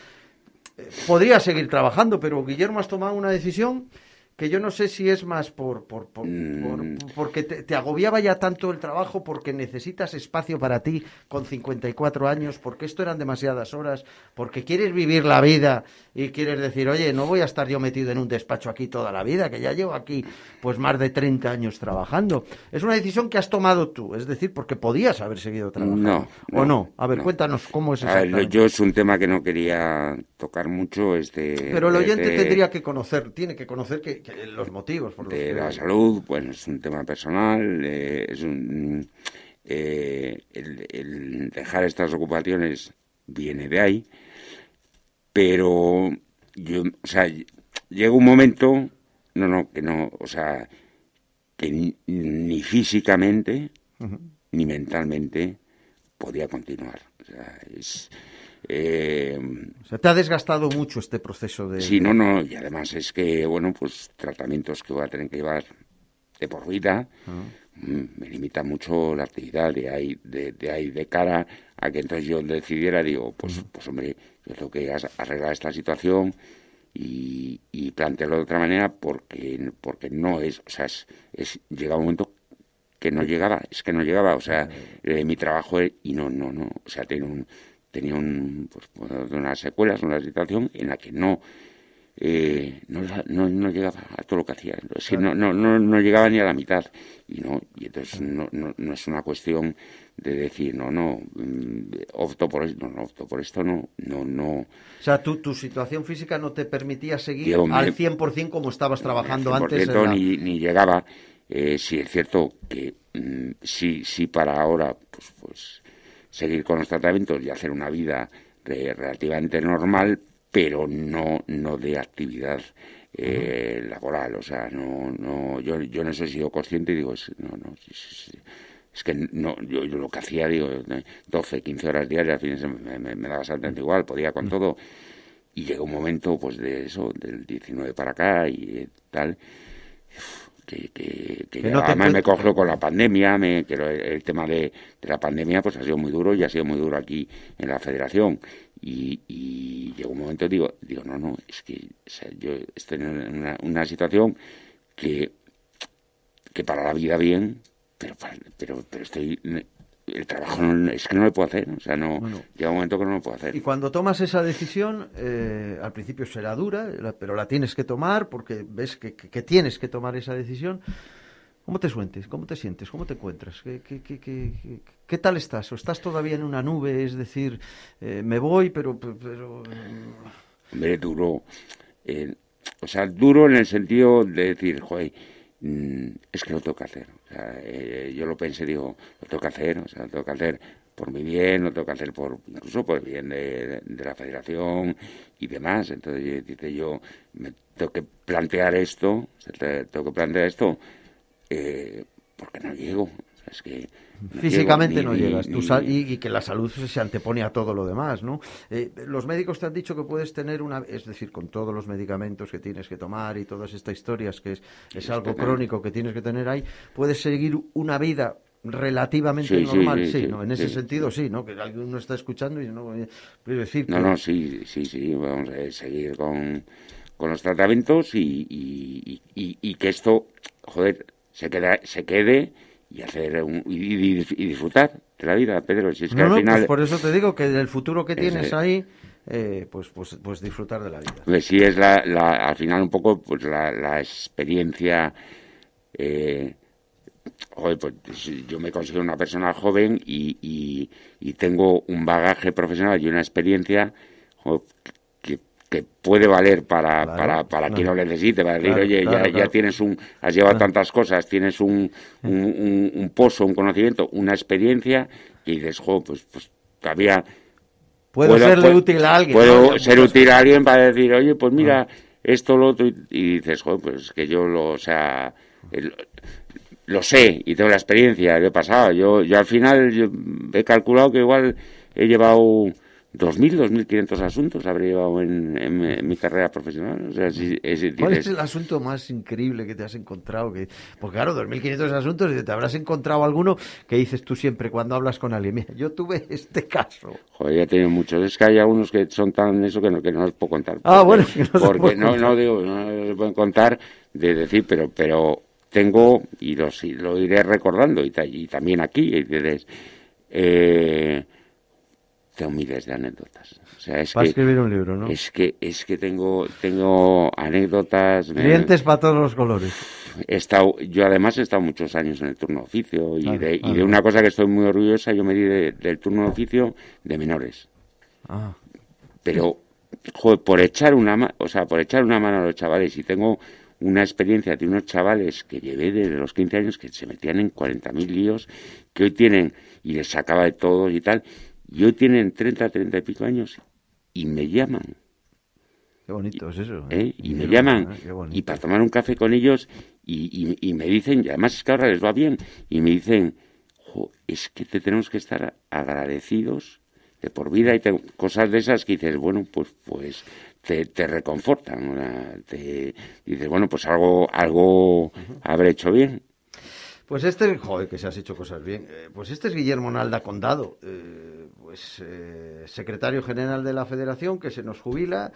eh, podría seguir trabajando pero Guillermo has tomado una decisión que yo no sé si es más por, por, por, mm. porque te, agobiaba ya tanto el trabajo, porque necesitas espacio para ti con 54 años, porque esto eran demasiadas horas, porque quieres vivir la vida y quieres decir, oye, no voy a estar yo metido en un despacho aquí toda la vida, que ya llevo aquí pues más de 30 años trabajando. Es una decisión que has tomado tú, es decir, porque podías haber seguido trabajando. No, no, ¿O no? A ver, cuéntanos cómo es exactamente. yo es un tema que no quería tocar mucho este pero el oyente tendría que conocer tiene que conocer que, los motivos la salud bueno pues, es un tema personal eh, es un eh, el, dejar estas ocupaciones viene de ahí pero yo o sea llega un momento no no que no o sea que ni, físicamente ni mentalmente podía continuar o sea es eh, o sea, te ha desgastado mucho este proceso de... Sí, no, no, y además es que, bueno, pues tratamientos que voy a tener que llevar de por vida ah. mm, me limita mucho la actividad de ahí de, ahí de cara a que entonces yo decidiera, digo, pues, pues hombre, yo tengo que arreglar esta situación y, y, plantearlo de otra manera porque, porque no es, o sea, es, llega un momento que no llegaba, es que no llegaba, o sea, eh, mi trabajo, e-, y no, no, no, o sea, tiene un tenía un, pues, pues, unas secuelas, una situación en la que no, eh, no, no, llegaba a todo lo que hacía. no, no, no, llegaba ni a la mitad. Y, no, y entonces no, es una cuestión de decir, no, no, mm, opto por esto, no, opto por esto, no, no, no. O sea, tú, tu situación física no te permitía seguir al 100% como estabas trabajando antes. Ni, ni llegaba. Eh, si es cierto que mm, sí, sí para ahora, pues, pues seguir con los tratamientos y hacer una vida relativamente normal, pero no, no de actividad eh, laboral. O sea, no, no, yo, yo no he sido consciente y digo, no, no, es, que no, yo, lo que hacía, digo, 12, eh, 15 horas diarias, me, me, me daba bastante igual, podía con todo. Y llega un momento, pues, de eso, del 19 para acá y eh, tal que, que, además me cogió con la pandemia, me, que el tema de, la pandemia pues ha sido muy duro y ha sido muy duro aquí en la federación. Y, y llegó un momento digo, digo no, no, es que yo estoy en una, situación que, que para la vida bien, pero, pero estoy el trabajo es que no lo puedo hacer, o sea, no, llega un momento que no lo puedo hacer. Y cuando tomas esa decisión, eh, al principio será dura, pero la tienes que tomar porque ves que, tienes que tomar esa decisión. ¿Cómo te suentes? ¿Cómo te sientes? ¿Cómo te encuentras? ¿Qué, qué, qué, qué, tal estás? ¿O estás todavía en una nube? Es decir, eh, me voy, pero... pero... Eh. Hombre, duro. o sea, duro en el sentido de decir, joder Mm, es que lo tengo que hacer. Eh, yo lo pensé, digo, lo tengo que hacer, o lo tengo que hacer por mi bien, lo tengo que hacer por, incluso por el bien de, la federación y demás. Entonces, eh, dice yo, me tengo que plantear esto, tengo que plantear esto, eh, porque no llego físicamente no llegas tú y, que la salud se antepone a todo lo demás no eh, los médicos te han dicho que puedes tener una es decir con todos los medicamentos que tienes que tomar y todas estas historias que es, algo crónico que tienes que tener ahí puedes seguir una vida relativamente normal, sí, ¿no? En ese sentido, sí, ¿no? Que alguien no está escuchando y no... puede eh, decir No, no, sí, sí, sí, vamos a seguir con, los tratamientos y, que esto, joder, se, queda, se quede y hacer un, y, disfrutar de la vida, Pedro. Si es que al pues final... por eso te digo que el futuro que tienes eh, ahí, eh, pues, pues, pues, disfrutar de la vida. Pues sí, es la, al final un poco pues la, experiencia. Eh, pues yo me considero una persona joven y, y, y, tengo un bagaje profesional y una experiencia puede valer para, para, para quien lo necesite, para decir, oye, ya, tienes un, has llevado tantas cosas, tienes un, un, pozo, un conocimiento, una experiencia, y dices, jo, pues, pues todavía... Puedo, serle útil a alguien. Puedo ser útil a alguien para decir, oye, pues mira, ah. esto, lo otro, y, dices, jo, pues que yo lo, o sea... lo sé y tengo la experiencia, lo he pasado. Yo, yo al final he calculado que igual he llevado 2.000, 2.500 asuntos habré llevado en, mi carrera profesional. ¿Cuál es el asunto más increíble que te has encontrado? Que... Pues claro, 2.500 asuntos y te habrás encontrado alguno que dices tú siempre cuando hablas con alguien. yo tuve este caso. Joder, ya he tenido muchos. Es que hay algunos que son tan eso que no, que no puedo contar. ah, bueno. porque no, no, digo, no se pueden contar de decir, pero, pero tengo, y, y lo iré recordando, y, también aquí, y dices, eh, tengo miles de anécdotas. O sea, es que, escribir un libro, Es que, es que tengo, tengo anécdotas. Clientes para todos los colores. He yo además he estado muchos años en el turno oficio y, de, y de, una cosa que estoy muy orgullosa, yo me di del turno de oficio de menores. Ah. Pero, joder, por echar una, o sea, por echar una mano a los chavales y tengo una experiencia de unos chavales que llevé desde los 15 años que se metían en 40.000 líos, que hoy tienen y les sacaba de todo y tal, yo tienen 30, 30 y pico años y me llaman. Qué bonito eso. ¿eh? ¿Eh? Y me llaman ¿eh? y para tomar un café con ellos y, me dicen, y además es que ahora les va bien, y me dicen, es que te tenemos que estar agradecidos de por vida y cosas de esas que dices, bueno, pues, pues te, te reconfortan, te dices, bueno, pues algo, algo habré hecho bien. Pues este, joder, que se has hecho cosas bien. Eh, pues este es Guillermo Nalda Condado, eh, pues eh, secretario general de la Federación que se nos jubila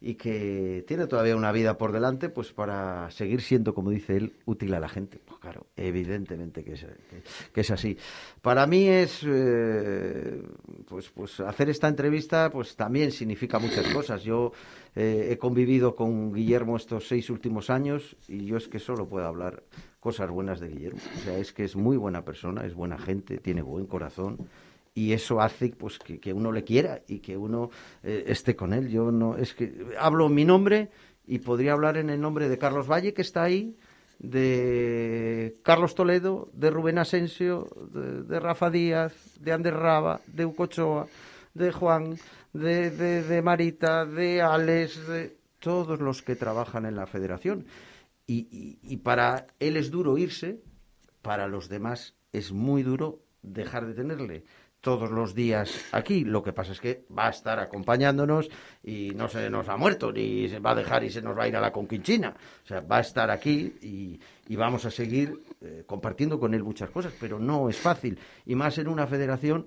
y que tiene todavía una vida por delante, pues para seguir siendo, como dice él, útil a la gente. Pues claro, evidentemente que es, así. Para mí es, pues, pues hacer esta entrevista, pues también significa muchas cosas. Yo he convivido con Guillermo estos seis últimos años y yo es que solo puedo hablar cosas buenas de Guillermo. O sea, es que es muy buena persona, es buena gente, tiene buen corazón y eso hace pues que, uno le quiera y que uno eh, esté con él. Yo no es que hablo mi nombre y podría hablar en el nombre de Carlos Valle que está ahí, de Carlos Toledo, de Rubén Asensio, de, Rafa Díaz, de Ander Raba, de Ucochoa, de Juan, de, de Marita, de Alex, de todos los que trabajan en la federación y, para él es duro irse, para los demás es muy duro dejar de tenerle todos los días aquí. Lo que pasa es que va a estar acompañándonos y no se nos ha muerto, ni se va a dejar y se nos va a ir a la conquinchina. O sea, va a estar aquí y, vamos a seguir eh, compartiendo con él muchas cosas, pero no es fácil. Y más en una federación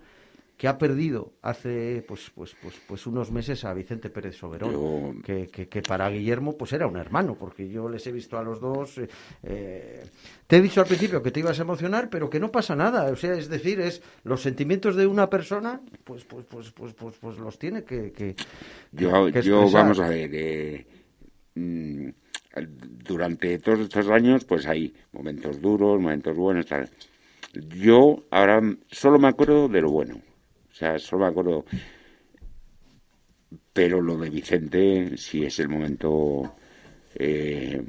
que ha perdido hace pues, pues, pues, pues unos meses a Vicente Pérez Soberón, que, para Guillermo pues era un hermano, porque yo les he visto a los dos. Eh, eh, te he dicho al principio que te ibas a emocionar, pero que no pasa nada. O sea, es decir, es los sentimientos de una persona, pues, pues, pues, pues, pues, pues los tiene que. que yo, vamos a ver. Eh, mm, durante todos estos años, pues hay momentos duros, momentos buenos, Yo ahora solo me acuerdo de lo bueno o sea, solo me acuerdo. Pero lo de Vicente sí es el momento eh,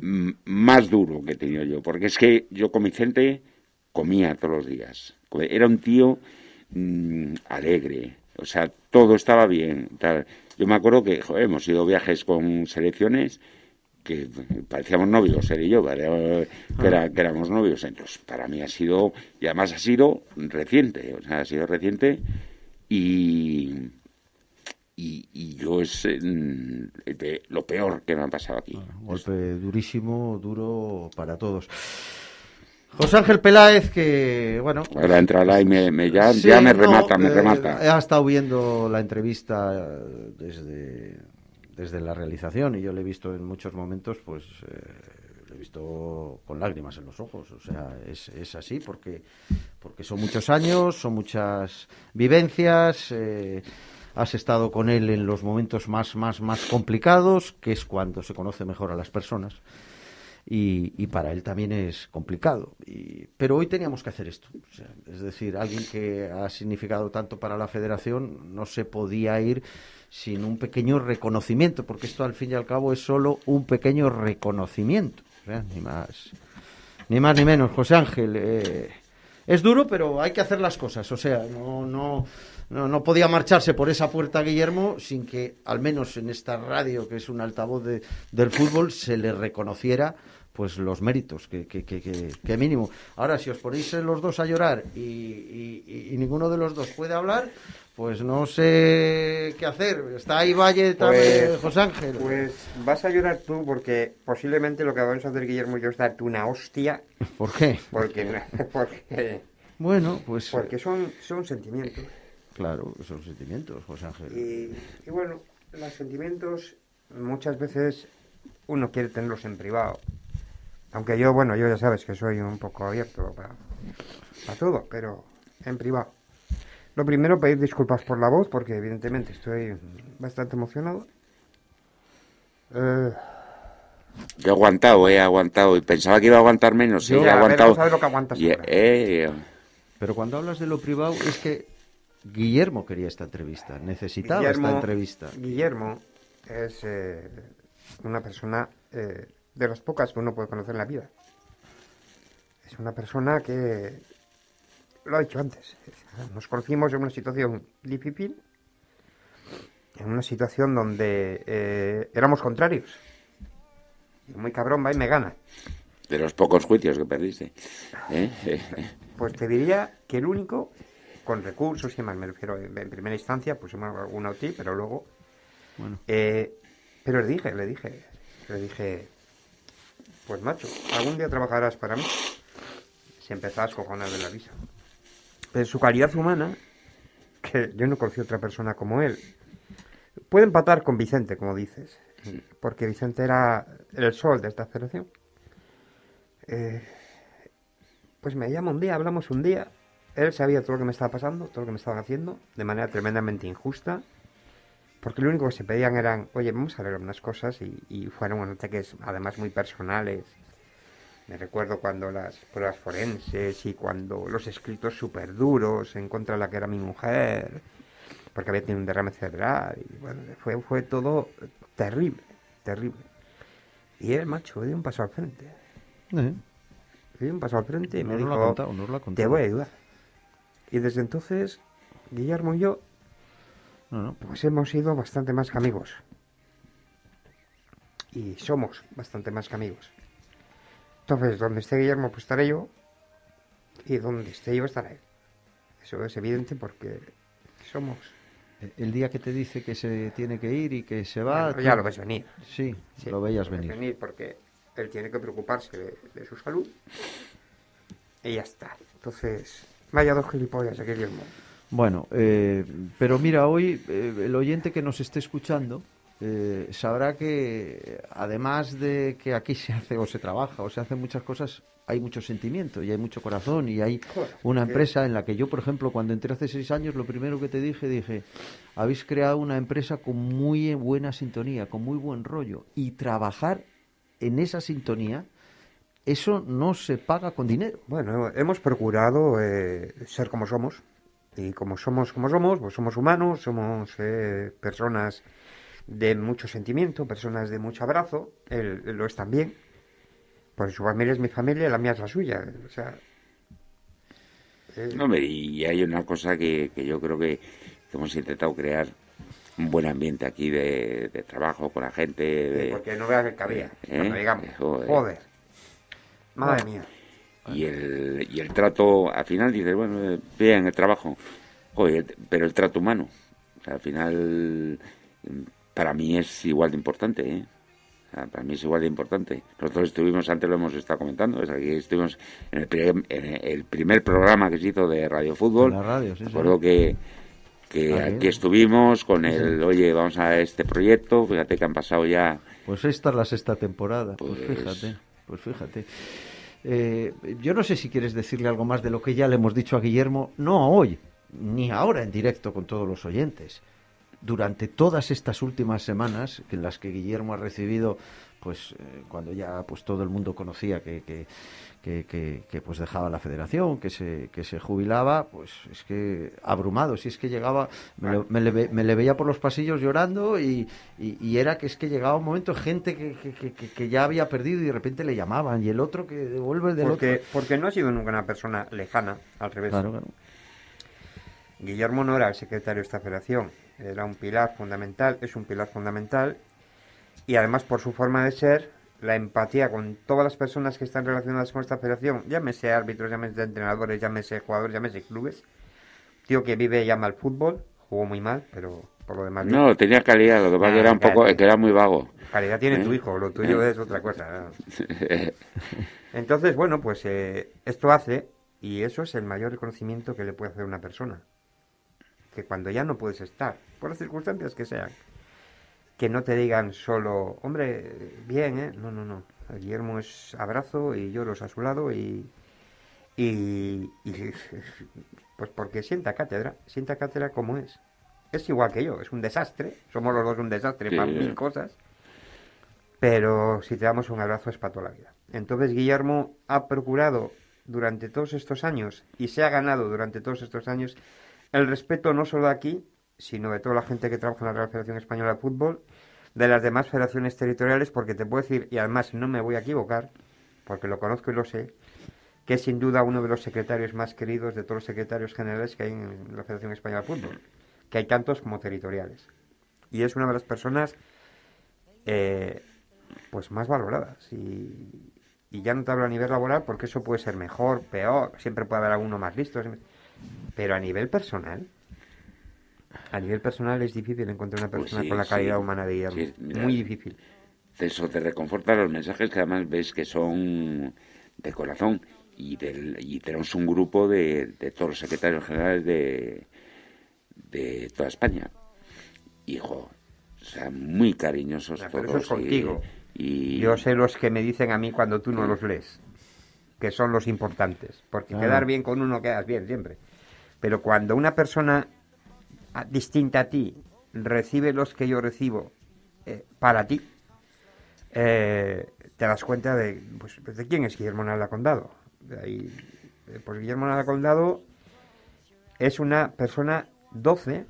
más duro que he tenido yo. Porque es que yo con Vicente comía todos los días. Era un tío mm, alegre. O sea, todo estaba bien. Yo me acuerdo que hemos ido viajes con selecciones que parecíamos novios, él y yo, que, era, ah. que éramos novios. Entonces, para mí ha sido, y además ha sido reciente, o sea, ha sido reciente y, y, yo es mm, lo peor que me ha pasado aquí. Un golpe durísimo, duro para todos. José Ángel Peláez, que bueno. Ahora la y me, ya, me remata, me eh, remata. ha estado viendo la entrevista eh, desde desde la realización y yo le he visto en muchos momentos, pues eh, le he visto con lágrimas en los ojos. O sea, es, es así porque, porque son muchos años, son muchas vivencias. Eh, has estado con él en los momentos más, más, más complicados, que es cuando se conoce mejor a las personas. Y, y, para él también es complicado. pero hoy teníamos que hacer esto. es decir, alguien que ha significado tanto para la federación no se podía ir sin un pequeño reconocimiento, porque esto al fin y al cabo es solo un pequeño reconocimiento, ni más ni más ni menos, José Ángel. Eh, es duro, pero hay que hacer las cosas, o sea, no, podía marcharse por esa puerta Guillermo sin que, al menos en esta radio, que es un altavoz de, del fútbol, se le reconociera pues los méritos, que, que, mínimo. Ahora, si os ponéis los dos a llorar y, ninguno de los dos puede hablar, pues no sé qué hacer. Está ahí Valle, también pues, José Ángel. Pues vas a llorar tú porque posiblemente lo que vamos a hacer Guillermo y yo es darte una hostia. [laughs] ¿Por qué? [laughs] Porque, bueno, pues porque eh, son son sentimientos. Claro, son sentimientos, José Ángel. Y, bueno, los sentimientos muchas veces uno quiere tenerlos en privado. Aunque yo, bueno, yo ya sabes que soy un poco abierto para, para todo, pero en privado. Lo primero, pedir disculpas por la voz, porque evidentemente estoy bastante emocionado. Eh, he aguantado, eh, he aguantado. Y pensaba que iba a aguantar menos. he aguantado. lo que aguantas eh, Pero cuando hablas de lo privado, es que Guillermo quería esta entrevista. Necesitaba esta entrevista. Guillermo es una persona de las pocas que uno puede conocer en la vida. Es una persona que lo he dicho antes, nos conocimos en una situación difícil, en una situación donde eh, éramos contrarios. Muy cabrón, va y me gana. De los pocos juicios que perdiste. ¿eh? Pues te diría que el único, con recursos y más, me refiero en, primera instancia, pusimos alguna OTI, pero luego. Bueno. Eh, pero le dije, le dije, le dije, pues macho, algún día trabajarás para mí. si empezás con de la visa de su calidad humana, que yo no conocí otra persona como él. Puede empatar con Vicente, como dices, porque Vicente era el sol de esta celebración eh, pues me llama un día, hablamos un día, él sabía todo lo que me estaba pasando, todo lo que me estaban haciendo, de manera tremendamente injusta, porque lo único que se pedían eran, oye, vamos a ver unas cosas, y, fueron unos ataques además muy personales, me recuerdo cuando las pruebas forenses y cuando los escritos súper duros en contra de la que era mi mujer, porque había tenido un derrame cerebral. Y bueno, fue, todo terrible, terrible. Y el macho dio un paso al frente. Dio un paso al frente y me dijo, te voy a ayudar. Y desde entonces, Guillermo y yo, pues hemos sido bastante más que amigos. Y somos bastante más que amigos. Entonces, donde esté Guillermo, pues estaré yo. Y donde esté yo, estará él. Eso es evidente porque somos. Eh, el día que te dice que se tiene que ir y que se va. ya lo ves venir. Sí, lo veías venir. venir. Porque él tiene que preocuparse de, su salud. Y ya está. Entonces, vaya dos gilipollas, aquí, Guillermo. Bueno, eh, pero mira, hoy eh, el oyente que nos esté escuchando eh, sabrá que además de que aquí se hace o se trabaja o se hacen muchas cosas, hay mucho sentimiento y hay mucho corazón y hay una empresa en la que yo, por ejemplo, cuando entré hace seis años, lo primero que te dije, dije, habéis creado una empresa con muy buena sintonía, con muy buen rollo y trabajar en esa sintonía eso no se paga con dinero. Bueno, hemos procurado eh, ser como somos. Y como somos como somos, pues somos humanos, somos eh, personas de mucho sentimiento, personas de mucho abrazo, él, lo es también. Pues su familia es mi familia, la mía es la suya. O sea, no y hay una cosa que, que yo creo que, hemos intentado crear un buen ambiente aquí de, trabajo con la gente. porque no veas el cabía, eh, digamos. Eh, joder. Madre mía. Y el, y el trato, al final dices, bueno, eh, bien el trabajo, Joder, pero el trato humano. al final para mí es igual de importante, ¿eh? para mí es igual de importante. Nosotros estuvimos, antes lo hemos estado comentando, aquí estuvimos en el, primer, programa que se hizo de Radio Fútbol. La radio, sí, Recuerdo que, ah, aquí estuvimos con el, oye, vamos a este proyecto, fíjate que han pasado ya... Pues esta es la sexta temporada, pues, pues fíjate, pues fíjate. Eh, yo no sé si quieres decirle algo más de lo que ya le hemos dicho a Guillermo, no hoy, ni ahora en directo con todos los oyentes durante todas estas últimas semanas en las que Guillermo ha recibido pues eh, cuando ya pues todo el mundo conocía que, que, pues dejaba la federación, que se, que se jubilaba, pues es que abrumado, si es que llegaba, me, le, veía por los pasillos llorando y, era que es que llegaba un momento gente que, ya había perdido y de repente le llamaban y el otro que devuelve del otro. Porque no ha sido nunca una persona lejana, al revés. Claro, claro. Guillermo no el secretario de esta federación, era un pilar fundamental, es un pilar fundamental, y además por su forma de ser, la empatía con todas las personas que están relacionadas con esta federación, llámese árbitros, llámese entrenadores, llámese jugadores, llámese clubes, tío que vive y ama el fútbol, jugó muy mal, pero por lo demás... No, tenía calidad, lo que pasa era un poco, que era muy vago. Calidad tiene ¿Eh? tu hijo, lo tuyo ¿Eh? es otra cosa. [laughs] Entonces, bueno, pues eh, esto hace, y eso es el mayor reconocimiento que le puede hacer una persona que cuando ya no puedes estar, por las circunstancias que sean, que no te digan solo, hombre, bien, ¿eh? No, no, no. Guillermo es abrazo y lloros a su lado y, y, pues porque sienta cátedra, sienta cátedra como es. Es igual que yo, es un desastre, somos los dos un desastre para mil eh. cosas, pero si te damos un abrazo es para toda la vida. Entonces Guillermo ha procurado durante todos estos años y se ha ganado durante todos estos años el respeto no solo de aquí, sino de toda la gente que trabaja en la Real Federación Española de Fútbol, de las demás federaciones territoriales, porque te puedo decir, y además no me voy a equivocar, porque lo conozco y lo sé, que es sin duda uno de los secretarios más queridos de todos los secretarios generales que hay en la Federación Española de Fútbol, que hay tantos como territoriales. Y es una de las personas eh, pues más valoradas. Y, ya no te hablo a nivel laboral, porque eso puede ser mejor, peor, siempre puede haber alguno más listo. Pero a nivel personal, a nivel personal es difícil encontrar una pues persona con la calidad humana de Guillermo. Muy difícil. Eso te reconforta los mensajes que además ves que son de corazón. Y, del, y tenemos un grupo de, de todos los secretarios generales de, de toda España. Hijo, o sea, muy cariñosos todos. Eso contigo. Y, Yo sé los que me dicen a mí cuando tú no los lees, que son los importantes, porque quedar bien con uno quedas bien siempre. Pero cuando una persona ah, distinta a ti recibe los que yo recibo eh, para ti, eh, te das cuenta de, pues, quién es Guillermo Nala Condado. Eh, pues Guillermo Nala Condado es una persona 12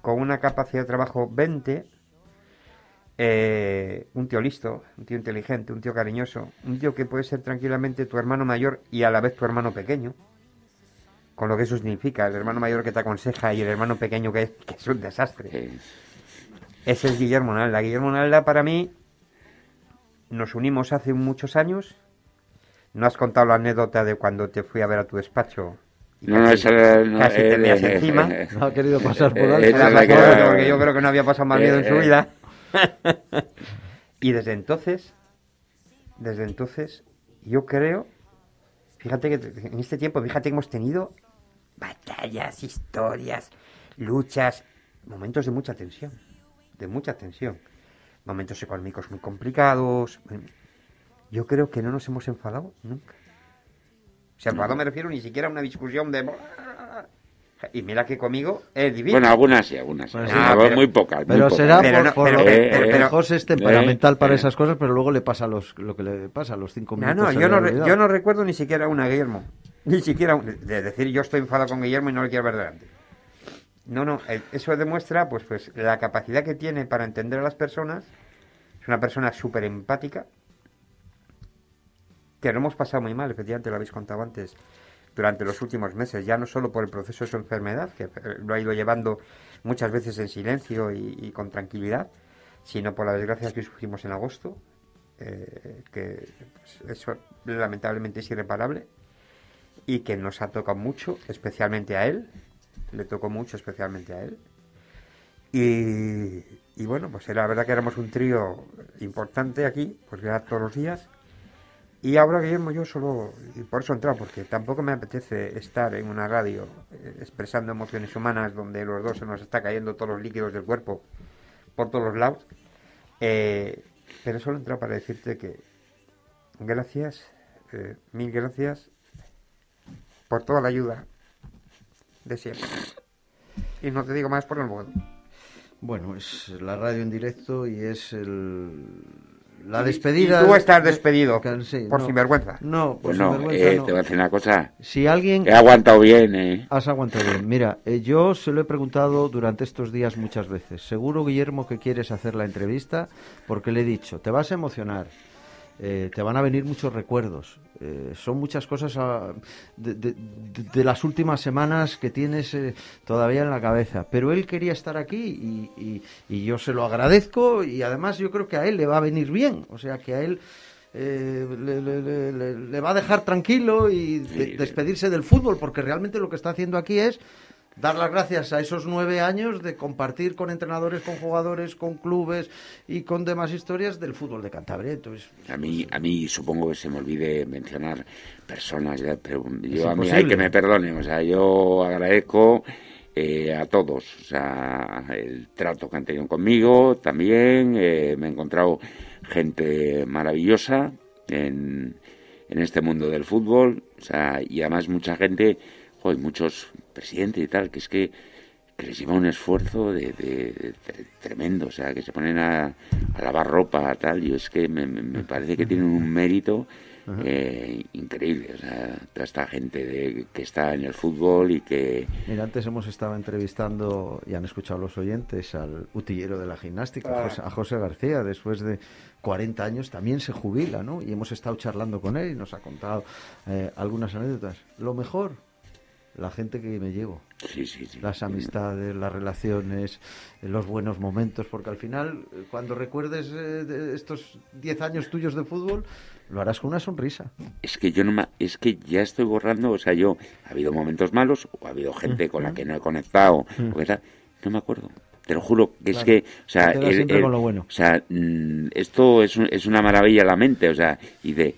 con una capacidad de trabajo 20, un tío listo, un tío inteligente, un tío cariñoso, un tío que puede ser tranquilamente tu hermano mayor y a la vez tu hermano pequeño con lo que eso significa, el hermano mayor que te aconseja y el hermano pequeño que, es un desastre. Ese es Guillermo Nalda. Guillermo Nalda para mí nos unimos hace muchos años. No has contado la anécdota de cuando te fui a ver a tu despacho. no, casi, no, te eh, eh, encima. Eh, no ha querido pasar por alto. porque yo creo que no había pasado más miedo en su vida. [laughs] y desde entonces, desde entonces, yo creo, fíjate que en este tiempo, fíjate que hemos tenido batallas, historias, luchas, momentos de mucha tensión, de mucha tensión, momentos económicos muy complicados. Yo creo que no nos hemos enfadado nunca. O sea, enfadado me refiero ni siquiera a una discusión de... Y mira que conmigo es divino. Bueno, algunas y algunas. Pues ah, pues pero, muy pocas. Pero será por, lo que José es temperamental eh, para eh. esas cosas, pero luego le pasa los, lo que le pasa los cinco minutos. No, yo no, yo no recuerdo ni siquiera una, Guillermo. Ni siquiera de decir yo estoy enfadado con Guillermo y no lo quiero ver delante. No, no, eh, eso demuestra pues, pues la capacidad que tiene para entender a las personas. Es una persona súper empática, que lo hemos pasado muy mal, efectivamente lo habéis contado antes, durante los últimos meses, ya no solo por el proceso de su enfermedad, que eh, lo ha ido llevando muchas veces en silencio y, con tranquilidad, sino por las desgracias que sufrimos en agosto, eh, que pues, eso lamentablemente es irreparable y que nos ha tocado mucho, especialmente a él. Le tocó mucho, especialmente a él. Y, y bueno, pues era la verdad que éramos un trío importante aquí, porque era todos los días. Y ahora que yo solo, y por eso he entrado, porque tampoco me apetece estar en una radio eh, expresando emociones humanas donde los dos se nos está cayendo todos los líquidos del cuerpo por todos los lados. Eh, pero solo he entrado para decirte que gracias, eh, mil gracias por toda la ayuda de siempre. Y no te digo más por el modo. Bueno, es la radio en directo y es la despedida. Y tú estás despedido. por sinvergüenza. No, pues no, te voy a decir una cosa. Si alguien. He aguantado bien, ¿eh? Has aguantado bien. Mira, eh, yo se lo he preguntado durante estos días muchas veces. Seguro, Guillermo, que quieres hacer la entrevista porque le he dicho, te vas a emocionar. Eh, te van a venir muchos recuerdos. Eh, son muchas cosas ah, de, las últimas semanas que tienes eh, todavía en la cabeza. Pero él quería estar aquí y, yo se lo agradezco y además yo creo que a él le va a venir bien. O sea, que a él le, va a dejar tranquilo y despedirse del fútbol porque realmente lo que está haciendo aquí es dar las gracias a esos nueve años de compartir con entrenadores, con jugadores, con clubes y con demás historias del fútbol de Cantabria. Entonces, a mí, a mí supongo que se me olvide mencionar personas, pero yo a mí hay que me perdone, o sea, yo agradezco eh, a todos, o sea, el trato que han tenido conmigo también, eh, me he encontrado gente maravillosa en, en este mundo del fútbol, o sea, y además mucha gente hay muchos presidentes y tal, que es que, les lleva un esfuerzo de, tremendo, o sea, que se ponen a, lavar ropa, tal, y es que me, parece que tienen un mérito eh, increíble, o sea, toda esta gente que está en el fútbol y que... Mira, antes hemos estado entrevistando, y han escuchado los oyentes, al utillero de la gimnástica, ah. a José García, después de 40 años también se jubila, ¿no? Y hemos estado charlando con él y nos ha contado eh, algunas anécdotas. Lo mejor la gente que me llevo. Sí, sí, sí. Las amistades, las relaciones, eh, los buenos momentos, porque al final, eh, cuando recuerdes eh, estos 10 años tuyos de fútbol, lo harás con una sonrisa. Es que yo no es que ya estoy borrando, o sea, yo ha habido momentos malos o ha habido gente con la que no he conectado, o no me acuerdo. Te lo juro, que es que, o sea, o sea mm, esto es, una maravilla la mente, o sea, y de,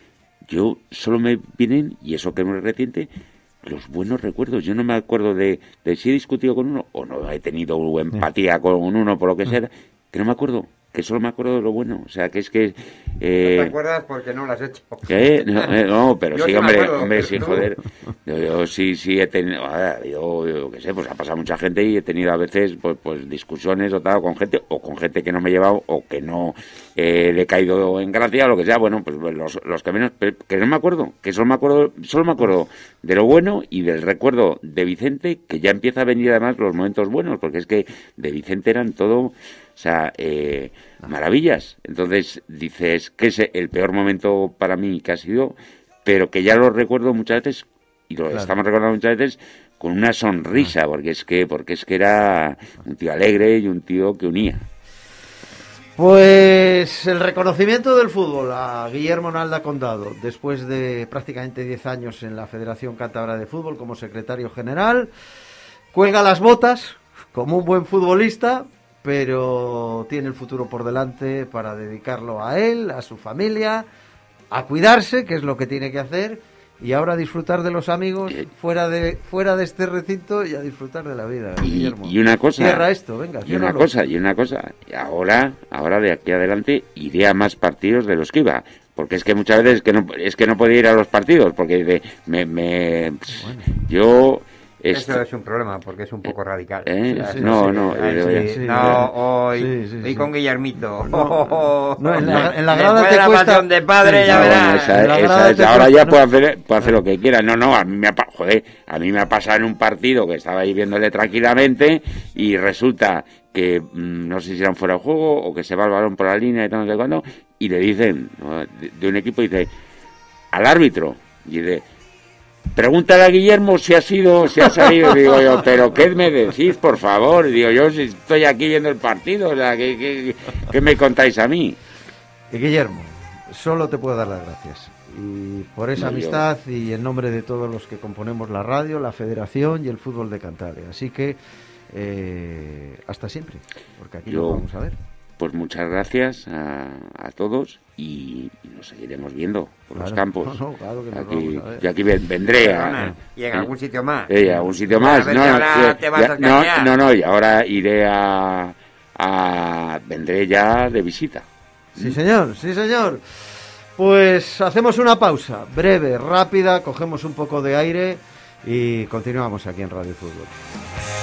yo solo me vienen, y eso que es reciente, los buenos recuerdos. Yo no me acuerdo de, de, si he discutido con uno o no he tenido empatía con uno, por lo que mm. sea, que no me acuerdo. Que solo me acuerdo de lo bueno, o sea, que es que... Eh, no te acuerdas porque no lo has hecho. [laughs] ¿Eh? Eh, no, pero sí, hombre, hombre sí, joder. Yo, sí, sí he tenido, yo, qué sé, pues ha pasado mucha gente y he tenido a veces pues, pues discusiones o tal con gente, o con gente que no me he llevado, o que no eh, le he caído en gracia, lo que sea, bueno, pues, pues los, los caminos, que no me acuerdo, que solo me acuerdo, solo me acuerdo de lo bueno y del recuerdo de Vicente, que ya empieza a venir además los momentos buenos, porque es que de Vicente eran todo... O sea, eh, ah. maravillas. Entonces dices que es el peor momento para mí que ha sido, pero que ya lo recuerdo muchas veces, y lo estamos recordando muchas veces, con una sonrisa, ah. porque es que, porque es que era un tío alegre y un tío que unía. Pues el reconocimiento del fútbol a Guillermo Nalda Condado, después de prácticamente 10 años en la Federación Cántabra de Fútbol como secretario general, cuelga las botas como un buen futbolista, pero tiene el futuro por delante para dedicarlo a él, a su familia, a cuidarse, que es lo que tiene que hacer, y ahora disfrutar de los amigos eh. fuera de fuera de este recinto y a disfrutar de la vida y, una cosa esto venga y una cosa y una cosa ahora ahora de aquí adelante iré a más partidos de los que iba porque es que muchas veces es que no es que no podía ir a los partidos porque me, me yo eso es un problema porque es un poco eh, radical. ¿eh? no, no, eh, no, hoy, con Guillermito. No, [laughs] en la, la grada la cuesta... de padre, ya verás. ahora ya puede hacer, lo que quiera. No, no, a mí me ha, a mí me ha pasado en un partido que estaba ahí viéndole tranquilamente y resulta que mm, no sé si eran fuera de juego o que se va el balón por la línea y tal, y le dicen, de, un equipo dice al árbitro y dice Pregúntale a Guillermo si ha sido, si ha salido. Digo yo, pero ¿qué me decís, por favor? Digo yo, si estoy aquí viendo el partido, o sea, ¿qué, me contáis a mí? Eh, Guillermo, solo te puedo dar las gracias. Y por esa amistad y en nombre de todos los que componemos la radio, la federación y el fútbol de Cantabria. Así que eh, hasta siempre, porque aquí lo vamos a ver. Pues muchas gracias a, a todos y, nos seguiremos viendo por los campos. y aquí, vendré a... Y en ¿Eh? algún sitio más. Eh, a algún sitio más. No, no, no, y ahora iré a, a... Vendré ya de visita. Sí, señor, sí, señor. Pues hacemos una pausa, breve, rápida, cogemos un poco de aire y continuamos aquí en Radio Fútbol.